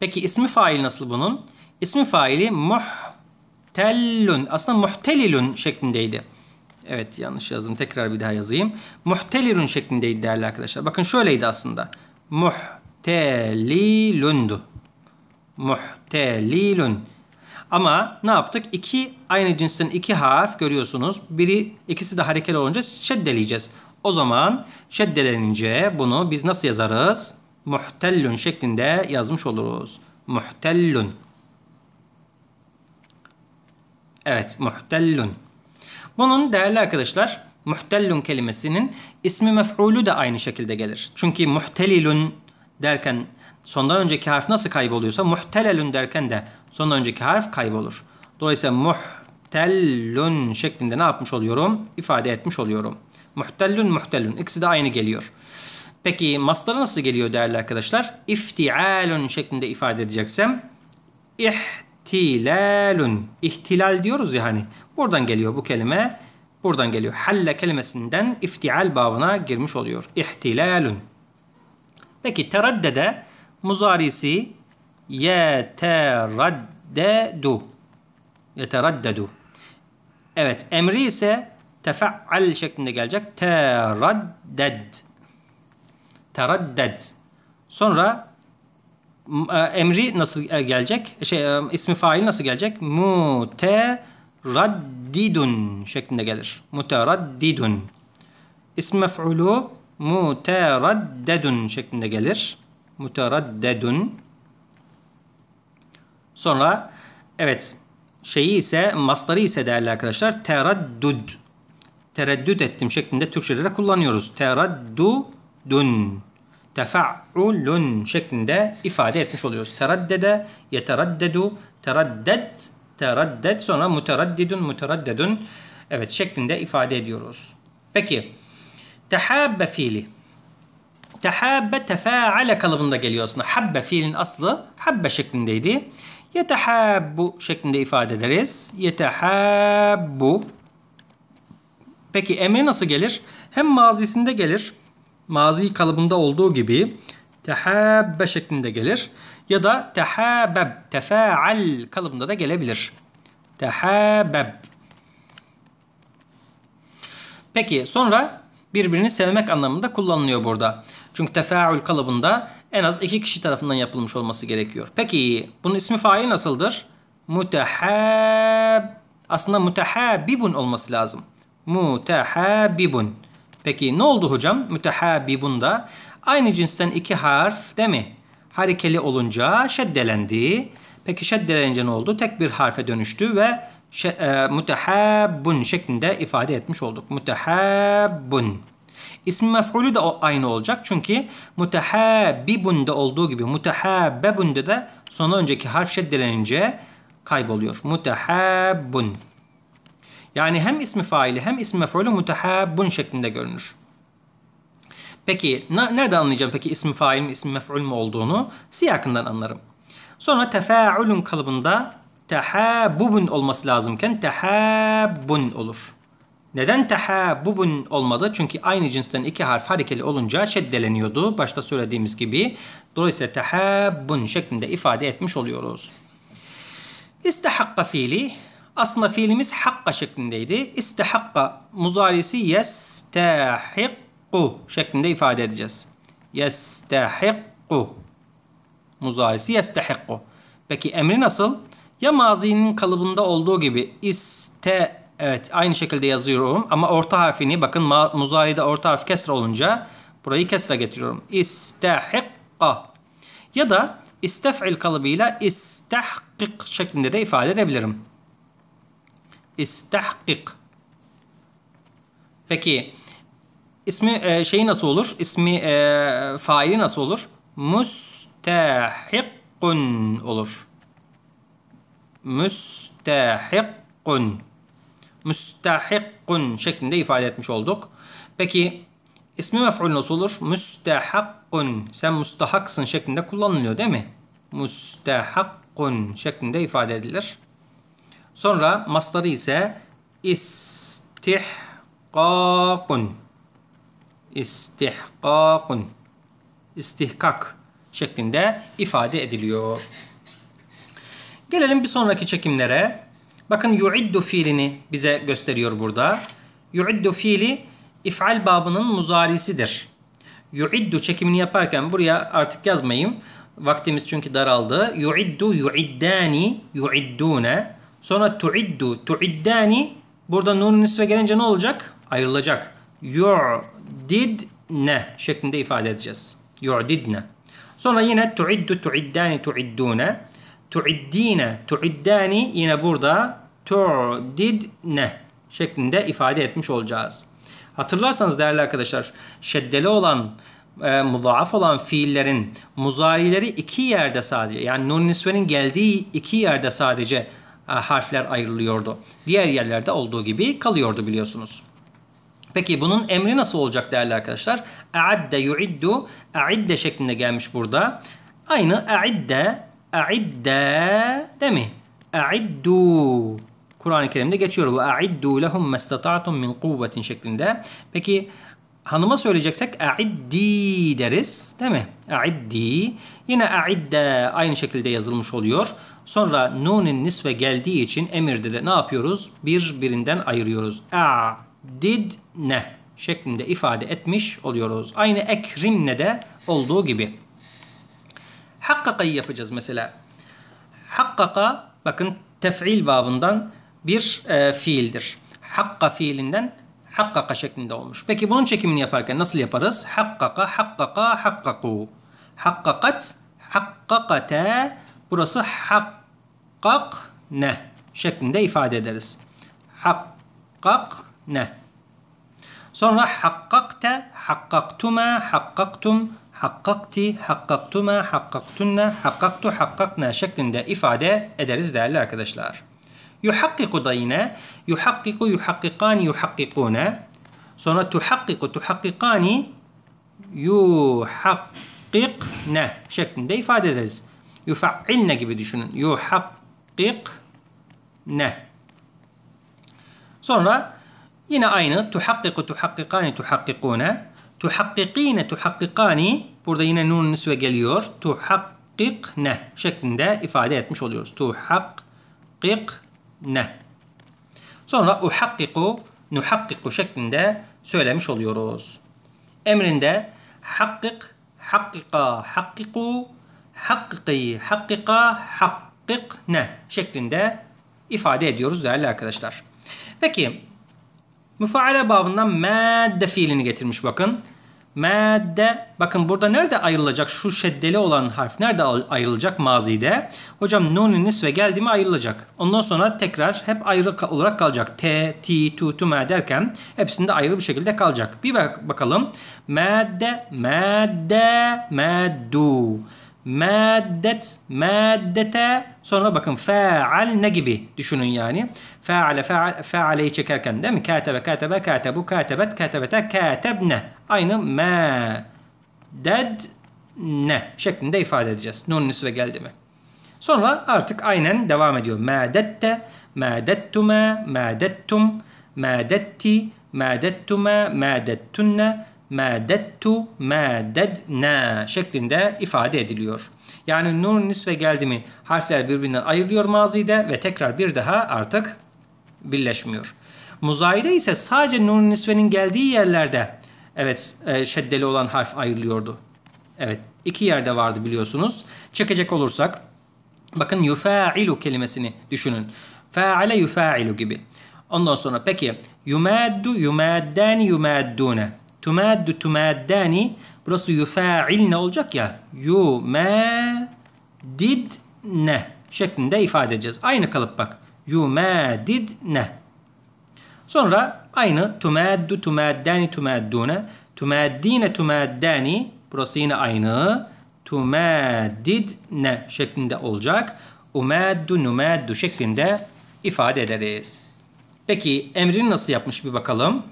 Speaker 1: Peki ismi fail nasıl bunun? İsmi faili muhtellun. Aslında muhtelilun şeklindeydi. Evet yanlış yazdım. Tekrar bir daha yazayım. Muhtelirun şeklindeydi değerli arkadaşlar. Bakın şöyleydi aslında. Muhtelilundu. Muhtelilun. Ama ne yaptık? İki aynı cinsten iki harf görüyorsunuz. Biri ikisi de harekeli olunca şeddeleyeceğiz. O zaman şeddelenince bunu biz nasıl yazarız? Muhtellun şeklinde yazmış oluruz. Muhtellun. Evet, muhtellun. Bunun değerli arkadaşlar muhtellun kelimesinin ismi mef'ulü da aynı şekilde gelir. Çünkü muhtelilun derken sondan önceki harf nasıl kayboluyorsa muhtelelun derken de sondan önceki harf kaybolur. Dolayısıyla muhtellun şeklinde ne yapmış oluyorum? İfade etmiş oluyorum. Muhtellun muhtellun ikisi de aynı geliyor. Peki masları nasıl geliyor değerli arkadaşlar? İftialun şeklinde ifade edeceksem ihtilalun. İhtilal diyoruz ya hani. Buradan geliyor bu kelime. Buradan geliyor. Halle kelimesinden iftial babına girmiş oluyor. İhtilalun. Peki teraddede muzarisi yeteraddedu. Yeteraddedu. Evet emri ise tefeal şeklinde gelecek. Teradded. Teradded. Sonra e, emri nasıl e, gelecek? Şey, e, ismi fail nasıl gelecek? mu Mute raddidun şeklinde gelir. Muteraddidun. İsm mef'ulu muteraddedun şeklinde gelir. Muteraddedun. Sonra evet şeyi ise masları ise değerli arkadaşlar teraddud. Tereddüt ettim şeklinde Türkçede de kullanıyoruz. Teraddudun. Tefa'ulun şeklinde ifade etmiş oluyoruz. Teraddede, yeteraddedu, teraddet müteraddet sonra müteraddidun müteraddedun evet şeklinde ifade ediyoruz. Peki tehabbe fiili tehabbe tefaale kalıbında geliyor aslında. Habbe fiilin aslı habbe şeklindeydi. Yetehabbu şeklinde ifade ederiz. Yetehabbu. Peki emir nasıl gelir? Hem mazisinde gelir. Mazi kalıbında olduğu gibi tehabbe şeklinde gelir ya da tehabeb, tefaal kalıbında da gelebilir. Tehabeb. Peki sonra birbirini sevmek anlamında kullanılıyor burada. Çünkü tefaül kalıbında en az iki kişi tarafından yapılmış olması gerekiyor. Peki bunun ismi fail nasıldır? Mutehab. Aslında mutehabibun olması lazım. Mutehabibun. Peki ne oldu hocam? Mutehabibun da aynı cinsten iki harf değil mi? Harekeli olunca şeddelendi. Peki şeddelenince ne oldu? Tek bir harfe dönüştü ve şe, e, mutehabbun şeklinde ifade etmiş olduk. Mutehabbun. İsmi mef'ulü de aynı olacak. Çünkü mutehabbibun da olduğu gibi mutehabbebun da de sona önceki harf şeddelenince kayboluyor. Mutehabbun. Yani hem ismi faili hem ismi mef'ulü mutehabbun şeklinde görünür. Peki nerede anlayacağım peki ismi failin ismi mef'ul mu olduğunu? Siyakından anlarım. Sonra tefa'ulun kalıbında tehabubun olması lazımken tehabun olur. Neden tehabubun olmadı? Çünkü aynı cinsten iki harf harekeli olunca şeddeleniyordu. Başta söylediğimiz gibi. Dolayısıyla tehabun şeklinde ifade etmiş oluyoruz. İstihakka fiili. Aslında fiilimiz hakka şeklindeydi. İstihakka muzarisi yestahik yestahikku şeklinde ifade edeceğiz. Yestahikku. Muzarisi yestahikku. Peki emri nasıl? Ya mazinin kalıbında olduğu gibi iste evet aynı şekilde yazıyorum ama orta harfini bakın muzaride orta harf kesre olunca burayı kesre getiriyorum. İstahikka. Ya da istef'il kalıbıyla istahkik şeklinde de ifade edebilirim. İstahkik. Peki İsmi e, şeyi nasıl olur? İsmi e, faili nasıl olur? Müstehikun olur. Müstehikun. Müstehikun şeklinde ifade etmiş olduk. Peki ismi mef'ul nasıl olur? Müstehakkun. Sen müstehaksın şeklinde kullanılıyor değil mi? Mustehakkun şeklinde ifade edilir. Sonra masları ise istihkakun istihkakun istihkak şeklinde ifade ediliyor. Gelelim bir sonraki çekimlere. Bakın yu'iddu fiilini bize gösteriyor burada. Yu'iddu fiili if'al babının muzarisidir. Yu'iddu çekimini yaparken buraya artık yazmayayım. Vaktimiz çünkü daraldı. Yu'iddu yu'iddani yu'iddune. Sonra tu'iddu tu'iddani. Burada nun nisve gelince ne olacak? Ayrılacak yu'didne şeklinde ifade edeceğiz. Yu'didne. Sonra yine tu'iddu tu'iddani tu'iddune. Tu'iddine tu'iddani yine burada tu'didne şeklinde ifade etmiş olacağız. Hatırlarsanız değerli arkadaşlar şeddeli olan e, muzaaf olan fiillerin muzayileri iki yerde sadece yani nun nisvenin geldiği iki yerde sadece e, harfler ayrılıyordu. Diğer yerlerde olduğu gibi kalıyordu biliyorsunuz. Peki bunun emri nasıl olacak değerli arkadaşlar? E'adde yu'iddu, e'idde şeklinde gelmiş burada. Aynı e'idde, e'idde değil mi? E'iddu. Kur'an-ı Kerim'de geçiyor. Ve e'iddu lehum mestata'tum min kuvvetin şeklinde. Peki hanıma söyleyeceksek e'iddi deriz değil mi? E'iddi. Yine e'idde aynı şekilde yazılmış oluyor. Sonra nun'in nisve geldiği için emirde de ne yapıyoruz? Birbirinden ayırıyoruz. E'iddi. Did ne şeklinde ifade etmiş oluyoruz. Aynı ekrimne de olduğu gibi. Hakkaka'yı yapacağız mesela. Hakkaka bakın tef'il babından bir e, fiildir. Hakka fiilinden hakkaka şeklinde olmuş. Peki bunun çekimini yaparken nasıl yaparız? Hakkaka, hakkaka, hakkaku. Hakkakat, hakkakate. Burası hakkak ne şeklinde ifade ederiz. Hakkak ne. Sonra hakkakte, hakkaktuma, hakkaktum, hakkakti, hakkaktuma, hakkaktunna, hakkaktu, hakkakna şeklinde ifade ederiz değerli arkadaşlar. Yuhakkiku da yine yuhakkiku, yuhakkikani, yuhakkikune. Sonra tuhakkiku, tuhakkikani, yuhakkikne şeklinde ifade ederiz. Yufailne gibi düşünün. Yuhakkikne. Sonra Yine aynı tuhakkiku tuhakkikani tuhakkikune tuhakkikine tuhakkikani burada yine nun nisve geliyor. ne, şeklinde ifade etmiş oluyoruz. ne. Sonra uhakkiku nuhakkiku şeklinde söylemiş oluyoruz. Emrinde hakkik hakkika hakkiku hakkiki hakkika ne, şeklinde ifade ediyoruz değerli arkadaşlar. Peki Müfaale babından madde fiilini getirmiş bakın. Madde. Bakın burada nerede ayrılacak? Şu şeddeli olan harf nerede ayrılacak mazide? Hocam nun ve geldi mi ayrılacak. Ondan sonra tekrar hep ayrı olarak kalacak. T, T, tu, tuma derken hepsinde ayrı bir şekilde kalacak. Bir bak bakalım. Madde, madde, maddu. Maddet, maddete. Sonra bakın faal ne gibi düşünün yani. Feale, feale, fealeyi çekerken değil mi? Kâtebe, kâtebe, kâtebu, kâtebet, kâtebete, kâtebne. Aynı me, ded, ne şeklinde ifade edeceğiz. Nun nüsve geldi mi? Sonra artık aynen devam ediyor. Ma dette, ma dettuma, ma dettum, ma detti, ma dettuma, ma dettunne, ma dettu, ma dedna şeklinde ifade ediliyor. Yani nun nisve geldi mi harfler birbirinden ayırıyor mazide ve tekrar bir daha artık birleşmiyor. Muzayide ise sadece nun nisvenin geldiği yerlerde evet e, şeddeli olan harf ayrılıyordu. Evet iki yerde vardı biliyorsunuz. Çekecek olursak bakın yufailu kelimesini düşünün. Faale yufailu gibi. Ondan sonra peki yumaddu yumaddani yumaddune. Tumaddu tumaddani. Burası yufail ne olacak ya? Yumadidne şeklinde ifade edeceğiz. Aynı kalıp bak yumedidne. Sonra aynı tumeddu tumeddeni tumeddune tumeddine tumeddeni burası yine aynı tumeddidne şeklinde olacak. Umeddu numeddu şeklinde ifade ederiz. Peki emrini nasıl yapmış bir bakalım.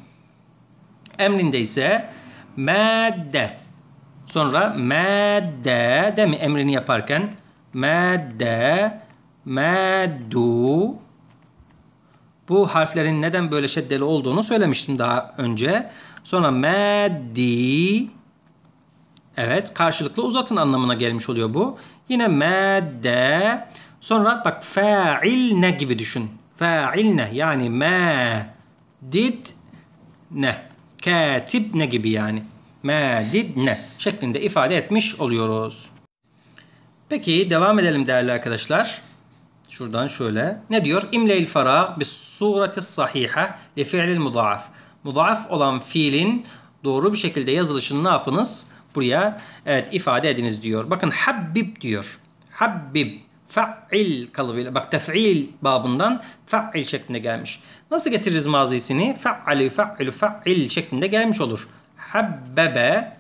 Speaker 1: Emrinde ise madde. Sonra madde de mi emrini yaparken madde medu bu harflerin neden böyle şeddeli olduğunu söylemiştim daha önce. Sonra meddi evet karşılıklı uzatın anlamına gelmiş oluyor bu. Yine medde sonra bak fail ne gibi düşün. Fail ne yani medid ne katib ne gibi yani medid ne şeklinde ifade etmiş oluyoruz. Peki devam edelim değerli arkadaşlar. Şuradan şöyle. Ne diyor? İmle'il farag bis surati sahiha li fi'lil mudaaf. Mudaaf olan fiilin doğru bir şekilde yazılışını ne yapınız? Buraya evet ifade ediniz diyor. Bakın habib diyor. habib, Fa'il kalıbıyla. Bak tef'il babından fa'il şeklinde gelmiş. Nasıl getiririz mazisini? Fa'alü fa'ilü fa'il şeklinde gelmiş olur. Habbebe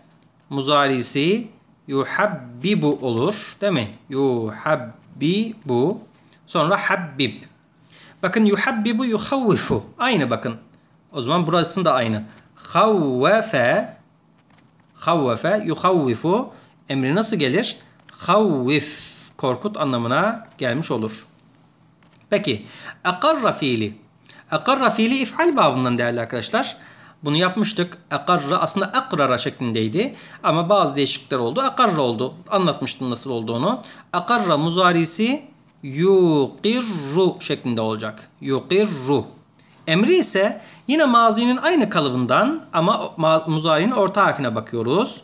Speaker 1: muzarisi yuhabbibu olur. Değil mi? Yuhabbibu Sonra habib, Bakın yuhabbibu yuhavvifu. Aynı bakın. O zaman burası da aynı. Havvefe havvefe yuhavvifu emri nasıl gelir? Havvif korkut anlamına gelmiş olur. Peki akarra fiili. Akarra fiili ifal babından değerli arkadaşlar. Bunu yapmıştık. Akarra aslında akrara şeklindeydi. Ama bazı değişiklikler oldu. Akarra oldu. Anlatmıştım nasıl olduğunu. Akarra muzarisi yuqirru şeklinde olacak. Yuqirru. Emri ise yine mazinin aynı kalıbından ama muzarinin orta harfine bakıyoruz.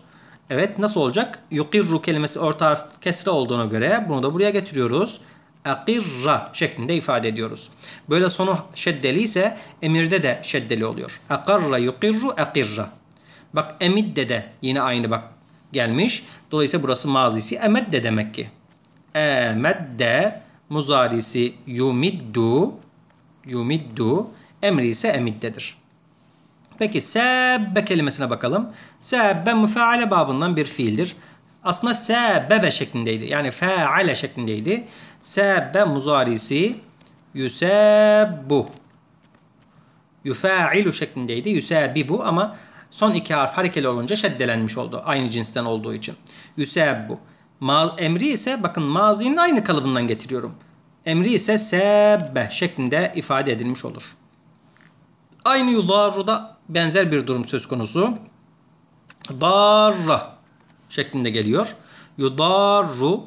Speaker 1: Evet nasıl olacak? Yuqirru kelimesi orta harf kesre olduğuna göre bunu da buraya getiriyoruz. Akirra şeklinde ifade ediyoruz. Böyle sonu şeddeli ise emirde de şeddeli oluyor. Akarra yuqirru akirra. Bak emidde de yine aynı bak gelmiş. Dolayısıyla burası mazisi emedde demek ki. Emedde muzarisi yumiddu yumiddu emri ise emiddedir. Peki sebbe kelimesine bakalım. Sebbe müfaale babından bir fiildir. Aslında sebebe şeklindeydi. Yani feale şeklindeydi. Sebbe muzarisi yusebbu. Yufailu şeklindeydi. Yusebibu ama son iki harf harekeli olunca şeddelenmiş oldu. Aynı cinsten olduğu için. Yusebbu. Mal emri ise bakın mazinin aynı kalıbından getiriyorum. Emri ise sebbe şeklinde ifade edilmiş olur. Aynı yudarruda benzer bir durum söz konusu. Darra şeklinde geliyor. Yudarru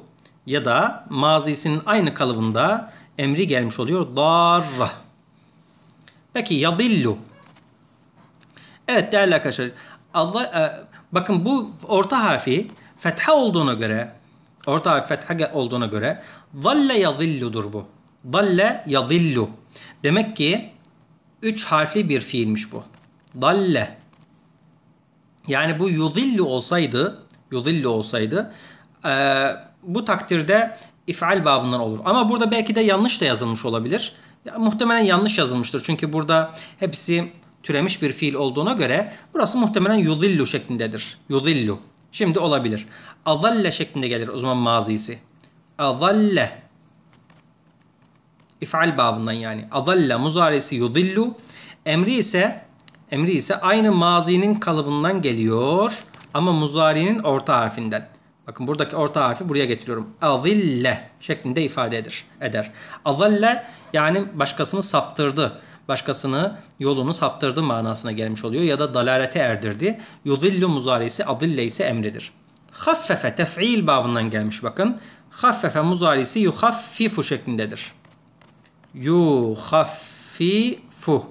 Speaker 1: ya da mazisinin aynı kalıbında emri gelmiş oluyor. Darra. Peki yadillu. Evet değerli arkadaşlar. Allah, e, bakın bu orta harfi fetha olduğuna göre Orta harf fetha olduğuna göre valle yazilludur bu. Dalle yazillu. Demek ki üç harfli bir fiilmiş bu. Dalle. Yani bu yuzillu olsaydı, yuzillu olsaydı e, bu takdirde ifal babından olur. Ama burada belki de yanlış da yazılmış olabilir. Ya, muhtemelen yanlış yazılmıştır. Çünkü burada hepsi türemiş bir fiil olduğuna göre burası muhtemelen yuzillu şeklindedir. Yuzillu. Şimdi olabilir. Azalle şeklinde gelir o zaman mazisi. Azalle. İf'al babından yani. Azalle muzaresi yudillu. Emri ise emri ise aynı mazinin kalıbından geliyor ama muzari'nin orta harfinden. Bakın buradaki orta harfi buraya getiriyorum. Azille şeklinde ifade edir, eder. Azalle yani başkasını saptırdı başkasını yolunu saptırdı manasına gelmiş oluyor ya da dalalete erdirdi. Yudillu muzarisi adille ise emridir. Haffefe tef'il babından gelmiş bakın. Haffefe muzarisi yuhaffifu şeklindedir. Yuhaffifu.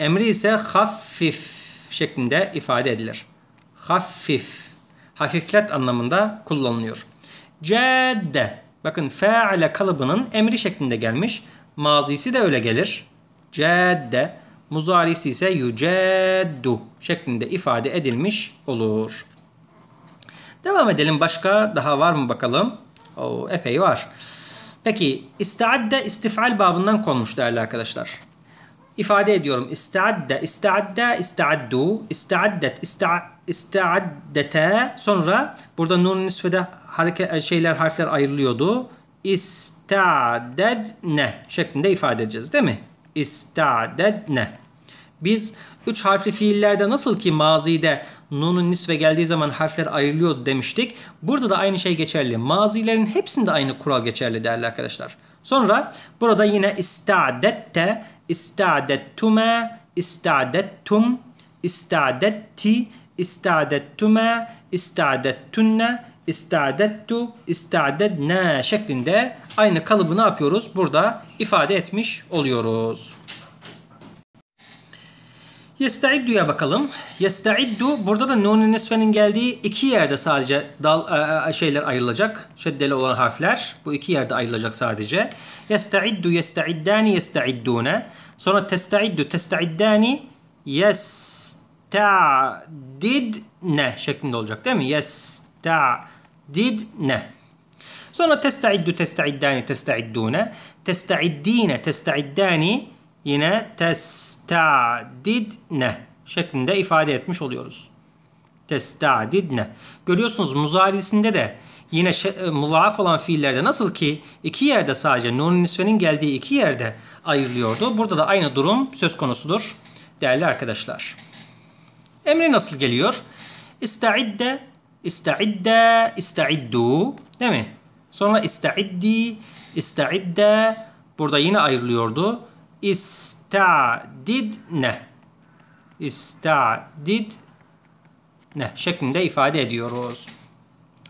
Speaker 1: Emri ise haffif şeklinde ifade edilir. Haffif. Hafiflet anlamında kullanılıyor. Cedde. Bakın fe'ale kalıbının emri şeklinde gelmiş. Mazisi de öyle gelir. Cedde. Muzarisi ise yüceddu şeklinde ifade edilmiş olur. Devam edelim. Başka daha var mı bakalım? O epey var. Peki istaadde istifal babından konmuş değerli arkadaşlar. İfade ediyorum. İstaadde, istaadde, istaaddu, istaaddet, ista, istaaddete. Sonra burada nun nisfede hareke, e, şeyler harfler ayrılıyordu. İstaadedne şeklinde ifade edeceğiz değil mi? İsta'dedne. Biz üç harfli fiillerde nasıl ki mazide nunun nisve geldiği zaman harfler ayrılıyor demiştik. Burada da aynı şey geçerli. Mazilerin hepsinde aynı kural geçerli değerli arkadaşlar. Sonra burada yine istadette, istadettume, istadettum, istadetti, istadettume, istadettunne, istadettu, istadedne şeklinde aynı kalıbı ne yapıyoruz? Burada ifade etmiş oluyoruz. Yesta'iddu'ya bakalım. Yesta'iddu burada da nun nesvenin geldiği iki yerde sadece dal e, e, şeyler ayrılacak. Şeddeli olan harfler bu iki yerde ayrılacak sadece. Yesta'iddu, yesta'iddani, yesta'iddune. Sonra testa'iddu, testa'iddani, yesta'didne şeklinde olacak değil mi? Yesta'didne. Sonra testaiddu, testaiddani, testaiddune. Testaiddine, testaiddani yine testadidne şeklinde ifade etmiş oluyoruz. Testadidne. Görüyorsunuz muzarisinde de yine e, mulaaf olan fiillerde nasıl ki iki yerde sadece nun nisvenin geldiği iki yerde ayrılıyordu. Burada da aynı durum söz konusudur değerli arkadaşlar. Emre nasıl geliyor? İsta'idde, ista'idde, ista'iddu değil mi? Sonra istaiddi, istaidde burada yine ayrılıyordu. İstadidne. İstadidne şeklinde ifade ediyoruz.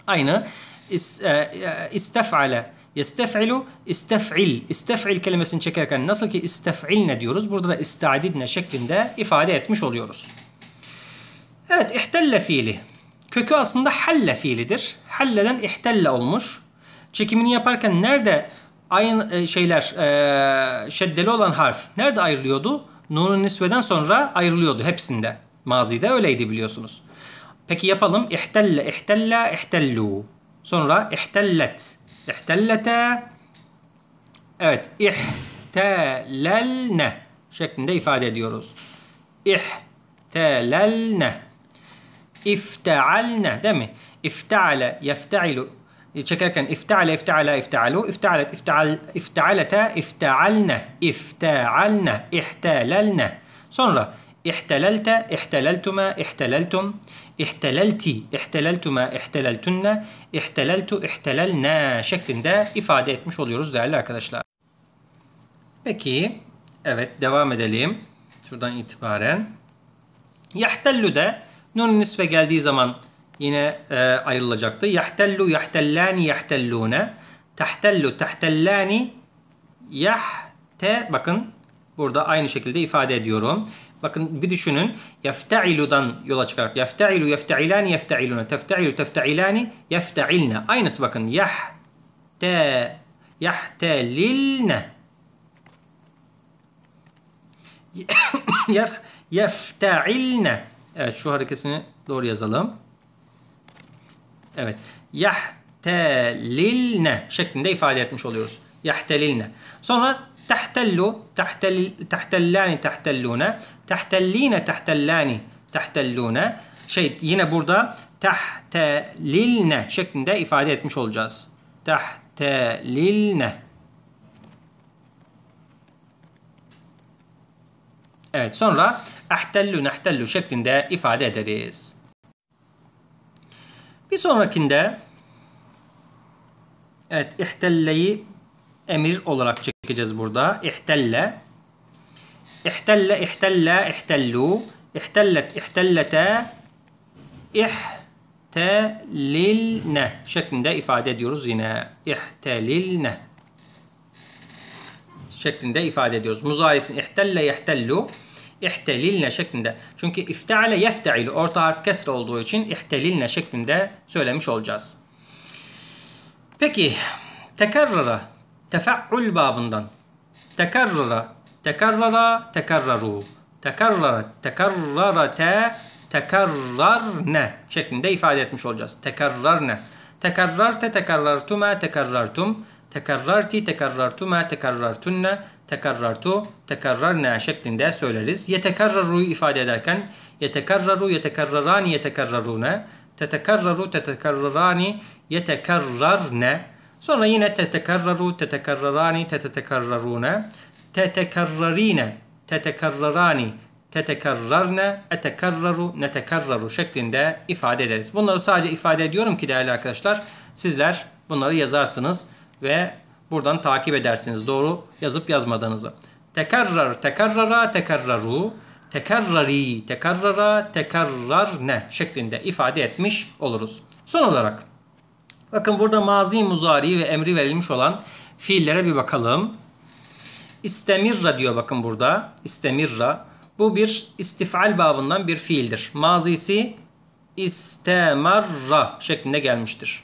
Speaker 1: Aynı e, e, istef'ale yestef'ilu istef'il istef'il kelimesini çekerken nasıl ki istef'ilne diyoruz burada da istadidne şeklinde ifade etmiş oluyoruz. Evet ihtelle fiili kökü aslında halle fiilidir. Halleden ihtelle olmuş çekimini yaparken nerede ayın e, şeyler e, şeddeli olan harf nerede ayrılıyordu? Nunun nisveden sonra ayrılıyordu hepsinde. Mazide öyleydi biliyorsunuz. Peki yapalım. İhtelle, ihtella, ihtellu. Sonra ihtellet. İhtellete. Evet. İhtelelne şeklinde ifade ediyoruz. İhtelelne. İftealne değil mi? İfteale, yefte'ilu çekerken ifteale ifteala iftealu iftealet ifteal iftealeta iftealne iftealne ihtalalne sonra ihtelalte ihteleltuma ihteleltum ihtalalti ihteleltuma ihteleltunne ihtalaltu ihtalalna şeklinde ifade etmiş oluyoruz değerli arkadaşlar. Peki evet devam edelim. Şuradan itibaren. Yahtellu da nun nisve geldiği zaman yine e, ayrılacaktı. Yahtellu, yahtellani, yahtellune. Tahtellu, tahtellani, yahte. Bakın burada aynı şekilde ifade ediyorum. Bakın bir düşünün. Yefte'ilu'dan yola çıkarak. Yefte'ilu, yefte'ilani, yefte'ilune. Tefte'ilu, tefte'ilani, yefte'ilne. Aynısı bakın. Yahte, yahtelilne. Yefte'ilne. Evet şu hareketini doğru yazalım. Evet. Yahtelilne şeklinde ifade etmiş oluyoruz. Yahtelilne. Sonra tahtellu, tahtel, tahtellani, tahtellune, tahtelline, tahtellani, tahtellune. Şey yine burada tahtelilne şeklinde ifade etmiş olacağız. Tahtelilne. Evet sonra ahtellu nahtellu şeklinde ifade ederiz. Bir sonrakinde evet ihtelleyi emir olarak çekeceğiz burada. İhtelle ihtelle ihtelle ihtellu ihtellet ihtellete ihtelilne şeklinde ifade ediyoruz yine. İhtelilne şeklinde ifade ediyoruz. Muzayis'in ihtelle yehtellu ihtelilne şeklinde. Çünkü ifteale yefteilü orta harf kesre olduğu için ihtelilne şeklinde söylemiş olacağız. Peki tekerrara tefe'ül babından tekerrara tekerrara tekerraru tekerrara tekerrarate tekerrarne şeklinde ifade etmiş olacağız. Tekerrarne. Tekerrarte tekerrartuma tekerrartum tekerrarti tekerrartuma tekerrartunne tekarrartu, tekarrarne şeklinde söyleriz. Yetekarraru'yu ifade ederken yetekarraru, yetekarrarani, yetekarrarune, tetekarraru, tetekarrarani, yetekarrarne. Sonra yine tetekarraru, tetekarrarani, tetekarrarune, tetekarrarine, tetekarrarani, tetekarrarne, etekarraru, netekarraru şeklinde ifade ederiz. Bunları sadece ifade ediyorum ki değerli arkadaşlar sizler bunları yazarsınız ve Buradan takip edersiniz doğru yazıp yazmadığınızı. tekrar tekerrara, tekerraru, tekerrari, tekerrara, tekrar ne şeklinde ifade etmiş oluruz. Son olarak bakın burada mazi, muzari ve emri verilmiş olan fiillere bir bakalım. İstemirra diyor bakın burada. İstemirra. Bu bir istifal babından bir fiildir. Mazisi istemarra şeklinde gelmiştir.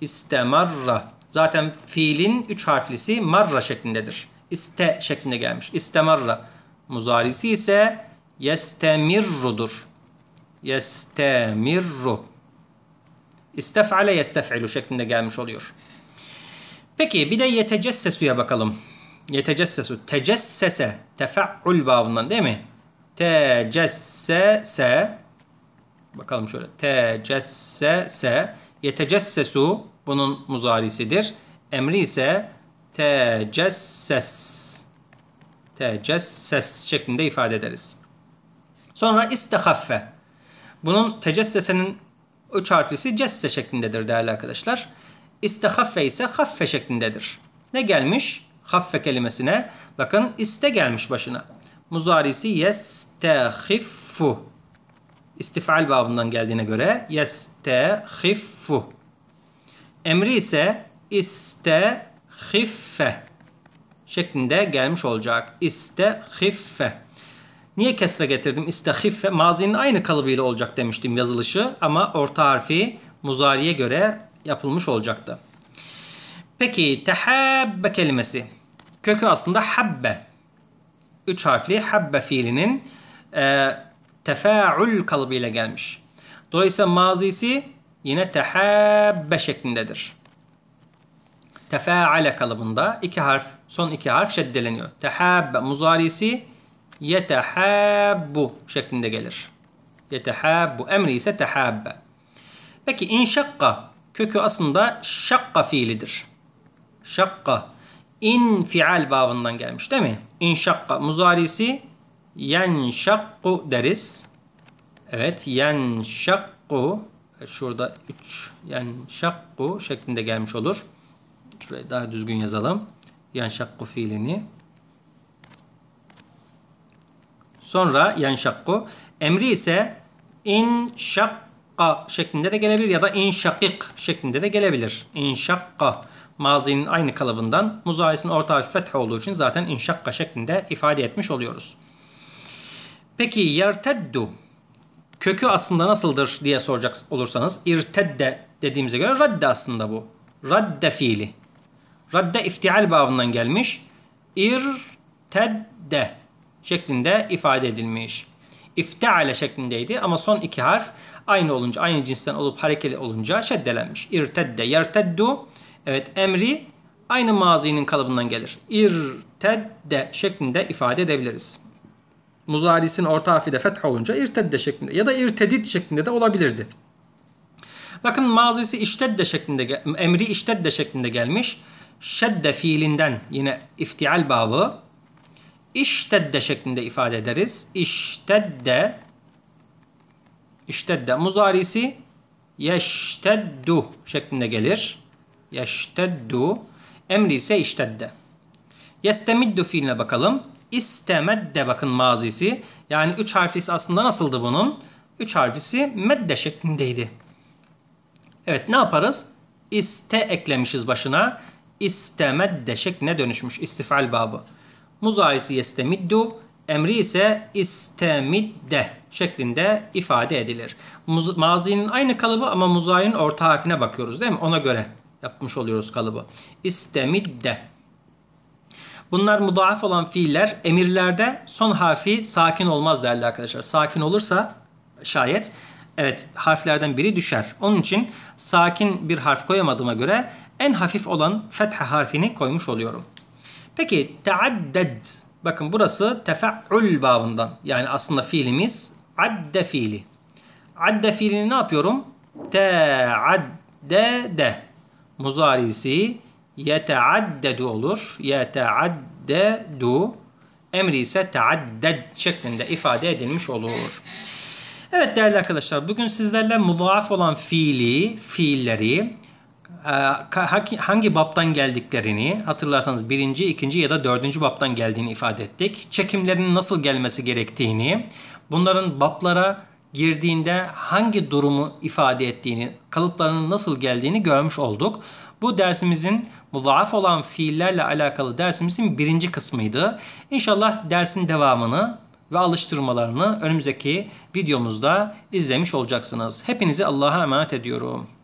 Speaker 1: İstemarra. Zaten fiilin üç harflisi marra şeklindedir. İste şeklinde gelmiş. İstemarra. Muzarisi ise yestemirrudur. Yestemirru. İstef'ale yestef'ilu şeklinde gelmiş oluyor. Peki bir de yetecessesu'ya bakalım. Yetecessesu. Tecessese. Tefa'ul babından değil mi? Tecessese. Bakalım şöyle. Tecessese. Yetecessesu. Bunun muzarisidir. Emri ise tecesses. Tecesses şeklinde ifade ederiz. Sonra istehaffe. Bunun tecessesenin üç harflisi cesse şeklindedir değerli arkadaşlar. İstehaffe ise haffe şeklindedir. Ne gelmiş? Haffe kelimesine. Bakın iste gelmiş başına. Muzarisi yestehiffu. İstifal babından geldiğine göre yestehiffu. Emri ise istehiffe şeklinde gelmiş olacak. İstehiffe. Niye kesre getirdim? İstehiffe. Mazinin aynı kalıbıyla olacak demiştim yazılışı ama orta harfi muzariye göre yapılmış olacaktı. Peki tehabbe kelimesi. Kökü aslında habbe. Üç harfli habbe fiilinin e, tefaül kalıbıyla gelmiş. Dolayısıyla mazisi yine tehabbe şeklindedir. Tefaale kalıbında iki harf, son iki harf şeddeleniyor. Tehabbe muzarisi yetehabbu şeklinde gelir. Yetehabbu emri ise tehabbe. Peki inşakka kökü aslında şakka fiilidir. Şakka infial babından gelmiş değil mi? İnşakka muzarisi yenşakku deriz. Evet yenşakku e, şurada 3 yani şakku şeklinde gelmiş olur. Şurayı daha düzgün yazalım. Yani şakku fiilini. Sonra yan şakku. Emri ise in şakka şeklinde de gelebilir ya da in şakik şeklinde de gelebilir. İn şakka mazinin aynı kalıbından muzayisin orta harfi feth olduğu için zaten inşakka şeklinde ifade etmiş oluyoruz. Peki yerteddu kökü aslında nasıldır diye soracak olursanız irtedde dediğimize göre radde aslında bu. Radde fiili. Radde iftial babından gelmiş. İrtedde şeklinde ifade edilmiş. İfteale şeklindeydi ama son iki harf aynı olunca, aynı cinsten olup harekeli olunca şeddelenmiş. İrtedde, yerteddu. Evet emri aynı mazinin kalıbından gelir. İrtedde şeklinde ifade edebiliriz. Muzarisin orta harfi feth olunca irtedde şeklinde ya da irtedit şeklinde de olabilirdi. Bakın mazisi iştedde şeklinde, emri iştedde şeklinde gelmiş. Şedde fiilinden yine iftial babı. İştedde şeklinde ifade ederiz. İştedde iştedde muzarisi yeşteddu şeklinde gelir. Yeşteddu. Emri ise iştedde. Yestemiddu fiiline bakalım. İstemedde bakın mazisi. Yani üç harflisi aslında nasıldı bunun? üç harflisi medde şeklindeydi. Evet ne yaparız? İste eklemişiz başına. İstemedde şekline dönüşmüş istifal babı. Muzarisi yestemiddu, emri ise istemidde şeklinde ifade edilir. Muz mazinin aynı kalıbı ama muzarin orta harfine bakıyoruz değil mi? Ona göre yapmış oluyoruz kalıbı. İstemidde. Bunlar mudaaf olan fiiller emirlerde son harfi sakin olmaz değerli arkadaşlar. Sakin olursa şayet evet harflerden biri düşer. Onun için sakin bir harf koyamadığıma göre en hafif olan fetha harfini koymuş oluyorum. Peki teadded. Bakın burası tefe'ül babından. Yani aslında fiilimiz adde fiili. Adde fiilini ne yapıyorum? Teaddede. Muzarisi yeteaddedu olur. Yeteaddedu emri ise teadded şeklinde ifade edilmiş olur. Evet değerli arkadaşlar bugün sizlerle muzaaf olan fiili, fiilleri e, hangi baptan geldiklerini hatırlarsanız birinci, ikinci ya da dördüncü baptan geldiğini ifade ettik. Çekimlerin nasıl gelmesi gerektiğini, bunların baplara girdiğinde hangi durumu ifade ettiğini, kalıplarının nasıl geldiğini görmüş olduk. Bu dersimizin muzaaf olan fiillerle alakalı dersimizin birinci kısmıydı. İnşallah dersin devamını ve alıştırmalarını önümüzdeki videomuzda izlemiş olacaksınız. Hepinizi Allah'a emanet ediyorum.